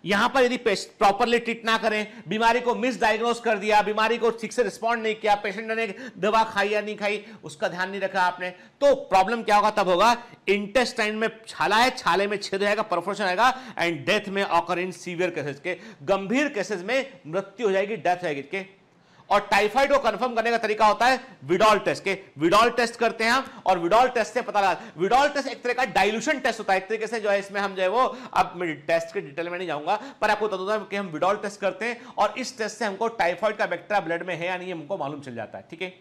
यहां पर यदि प्रॉपरली ट्रीट ना करें बीमारी को मिसडाइग्नोज कर दिया बीमारी को ठीक से रिस्पॉन्ड नहीं किया पेशेंट ने दवा खाई या नहीं खाई उसका ध्यान नहीं रखा आपने तो प्रॉब्लम क्या होगा तब होगा इंटेस्टाइन में छाला है छाले में छेद रहेगा परफोर्शन आएगा and death may occur in severe cases के गंभीर केसेज में मृत्यु हो जाएगी डेथ रहेगी जाएगी और टाइफाइड को कंफर्म करने का तरीका होता है विडॉल टेस्ट के विडॉल टेस्ट करते हैं और विडॉल टेस्ट से पता लगा विडॉल टेस्ट एक तरह का डाइल्यूशन टेस्ट होता है एक तरीके से जो है इसमें हम जो है वो अब टेस्ट के डिटेल में नहीं जाऊंगा पर आपको बता दूंगा कि हम विडॉल टेस्ट करते हैं और इस टेस्ट से हमको टाइफाइड का बैक्टीरिया ब्लड में है या नहीं हमको मालूम चल जाता है ठीक है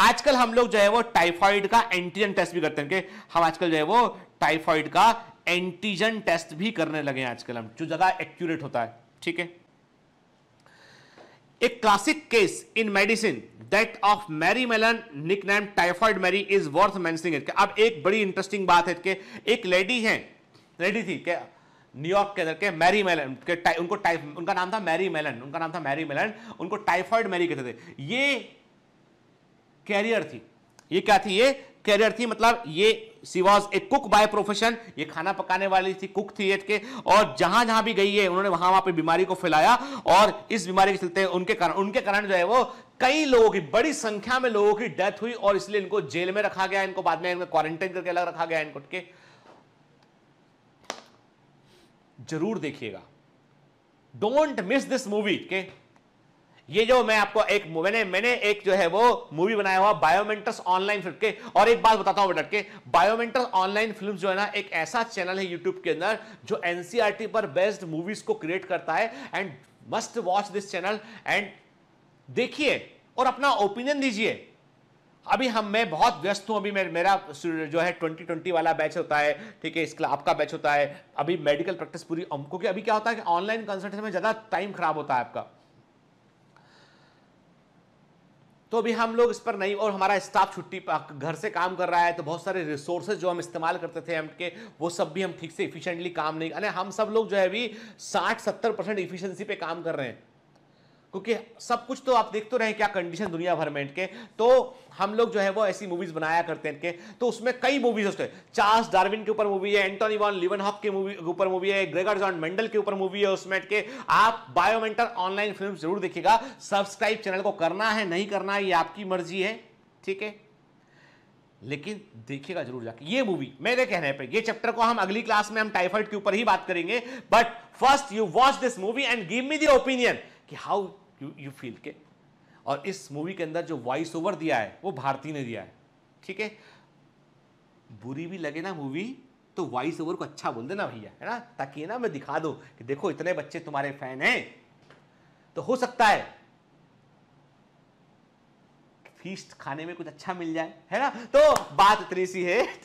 आजकल हम लोग जो है वो टाइफाइड का एंटीजन टेस्ट भी करते हैं कि हम आजकल जो है वो टाइफाइड का एंटीजन टेस्ट भी करने लगे हैं आजकल हम जो ज्यादा एक्यूरेट होता है ठीक है a classic case in medicine that of Mary Mallon निक Typhoid typhoid Mary is worth it. अब एक बड़ी इंटरेस्टिंग बात है एक लेडी है लेडी थी क्या न्यूयॉर्क के अंदर के मैरी मेलन के टाइ, उनको टाइप उनका नाम था मैरी मेलन उनका नाम था मैरी मेलन उनको टाइफॉइड मैरी कहते थे ये कैरियर थी ये क्या थी ये कैरियर थी मतलब ये she was a cook by profession ये खाना पकाने वाली थी कुक थी के और जहां जहां भी गई है उन्होंने वहां वहां पे बीमारी को फैलाया और इस बीमारी के चलते उनके कारण उनके कारण जो है वो कई लोगों की बड़ी संख्या में लोगों की डेथ हुई और इसलिए इनको जेल में रखा गया इनको बाद में इनको क्वारंटाइन करके अलग रखा गया इनको के जरूर देखिएगा डोंट मिस दिस मूवी के ये जो मैं आपको एक मैंने मैंने एक जो है वो मूवी बनाया हुआ बायोमेंटस ऑनलाइन फिल्म के और एक बात बताता हूं के बायोमेंटस ऑनलाइन फिल्म्स जो है ना एक ऐसा चैनल है यूट्यूब के अंदर जो एनसीईआरटी e पर बेस्ड मूवीज को क्रिएट करता है and must watch this channel and देखिए और अपना ओपिनियन दीजिए अभी हम मैं बहुत व्यस्त हूं अभी मेरा जो है ट्वेंटी ट्वेंटी वाला बैच होता है ठीक है इसका आपका बैच होता है अभी मेडिकल प्रैक्टिस पूरी क्योंकि अभी क्या होता है कि ऑनलाइन कंसल्टेशन में ज़्यादा टाइम खराब होता है आपका तो अभी हम लोग इस पर नहीं और हमारा स्टाफ छुट्टी घर से काम कर रहा है तो बहुत सारे रिसोर्सेज जो हम इस्तेमाल करते थे एम के वो सब भी हम ठीक से इफिशियंटली काम नहीं अरे हम सब लोग जो है अभी साठ सत्तर परसेंट इफिशियंसी पे काम कर रहे हैं क्योंकि सब कुछ तो आप देखते तो रहे क्या कंडीशन दुनिया भर में इनके तो हम लोग जो है वो ऐसी मूवीज बनाया करते हैं इनके तो उसमें कई मूवीज होते हैं चार्ल्स डार्विन के ऊपर मूवी है एंटोनी वॉन लिवन हॉक के मूवी के ऊपर मूवी है ग्रेगर जॉन मेंडल के ऊपर मूवी है उसमें इनके आप बायोमेंटल ऑनलाइन फिल्म जरूर देखिएगा सब्सक्राइब चैनल को करना है नहीं करना है ये आपकी मर्जी है ठीक है लेकिन देखिएगा जरूर जाके ये मूवी मेरे कहने पे ये चैप्टर को हम अगली क्लास में हम टाइफाइड के ऊपर ही बात करेंगे but first you watch this movie and give me the opinion कि हाउ यू यू फील के और इस मूवी के अंदर जो वॉइस ओवर दिया है वो भारती ने दिया है ठीक है बुरी भी लगे ना मूवी तो वॉइस ओवर को अच्छा बोल देना भैया है ना ताकि ना मैं दिखा दो कि देखो इतने बच्चे तुम्हारे फैन हैं तो हो सकता है फीस्ट खाने में कुछ अच्छा मिल जाए है ना तो बात इतनी सी है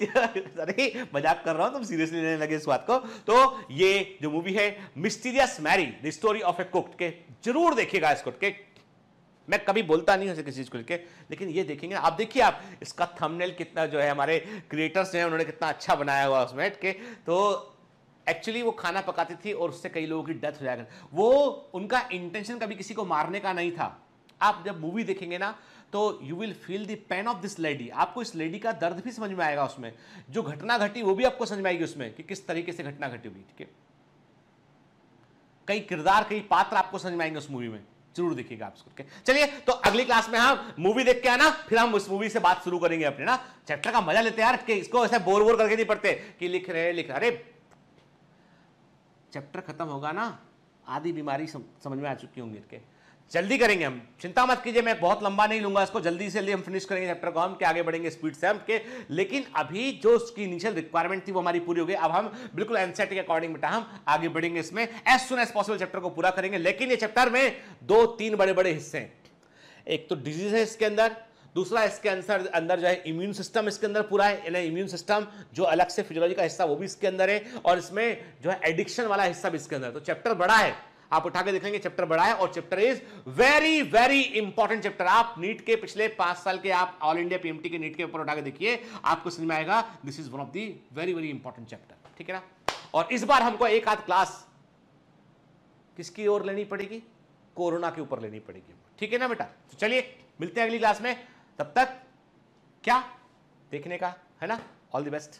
अरे मजाक कर रहा हूं तुम सीरियसली लेने लगे इस बात को तो ये जो मूवी है mysterious Mary the story of a cooked के जरूर देखिएगा इसको के मैं कभी बोलता नहीं हूं किसी चीज़ को लेके लेकिन ये देखेंगे आप देखिए आप इसका थंबनेल कितना जो है हमारे क्रिएटर्स हैं उन्होंने कितना अच्छा बनाया हुआ उसमें के तो एक्चुअली वो खाना पकाती थी और उससे कई लोगों की डेथ हो जाएगा वो उनका इंटेंशन कभी किसी को मारने का नहीं था आप जब मूवी देखेंगे ना तो you will feel the pain of this lady आपको इस लेडी का दर्द भी समझ में आएगा उसमें जो घटना घटी वो भी आपको समझ में आएगी उसमें कि किस तरीके से घटना घटी हुई ठीक है कई किरदार कई पात्र आपको समझ में आएंगे उस मूवी में जरूर देखिएगा आप इसको चलिए तो अगली क्लास में हम मूवी देख के आना फिर हम उस मूवी से बात शुरू करेंगे अपने ना चैप्टर का मजा लेते हैं यार कि इसको ऐसे बोर बोर करके नहीं पढ़ते कि लिख रहे हैं लिख रहे अरे चैप्टर खत्म होगा ना आधी बीमारी समझ में आ चुकी होंगी इनके जल्दी करेंगे हम चिंता मत कीजिए मैं बहुत लंबा नहीं लूंगा इसको जल्दी से जल्दी हम फिनिश करेंगे चैप्टर को हम के आगे बढ़ेंगे स्पीड से हम के लेकिन अभी जो उसकी इनिशियल रिक्वायरमेंट थी वो हमारी पूरी हो गई अब हम बिल्कुल एनसेट के अकॉर्डिंग बेटा हम आगे बढ़ेंगे इसमें as soon as possible chapter को पूरा करेंगे लेकिन ये चैप्टर में दो तीन बड़े बड़े हिस्से हैं एक तो डिजीज है इसके अंदर दूसरा इसके अंदर अंदर जो है इम्यून सिस्टम इसके अंदर पूरा है यानी इम्यून सिस्टम जो अलग से फिजियोलॉजी का हिस्सा वो भी इसके अंदर है और इसमें जो है एडिक्शन वाला हिस्सा भी इसके अंदर तो चैप्टर बड़ा है आप उठा के देखेंगे चैप्टर बड़ा है और chapter is very very important chapter आप नीट के पिछले पांच साल के आप ऑल इंडिया पीएमटी के नीट के ऊपर उठा के देखिए आपको समझ में आएगा this is one of the very very important chapter ठीक है ना और इस बार हमको एक आध क्लास किसकी ओर लेनी पड़ेगी कोरोना के ऊपर लेनी पड़ेगी ठीक है ना बेटा तो चलिए मिलते हैं अगली क्लास में तब तक क्या देखने का है ना all the best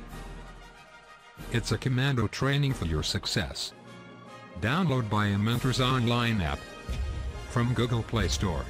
It's a commando training for your success. Download by Mentors online app from Google Play Store.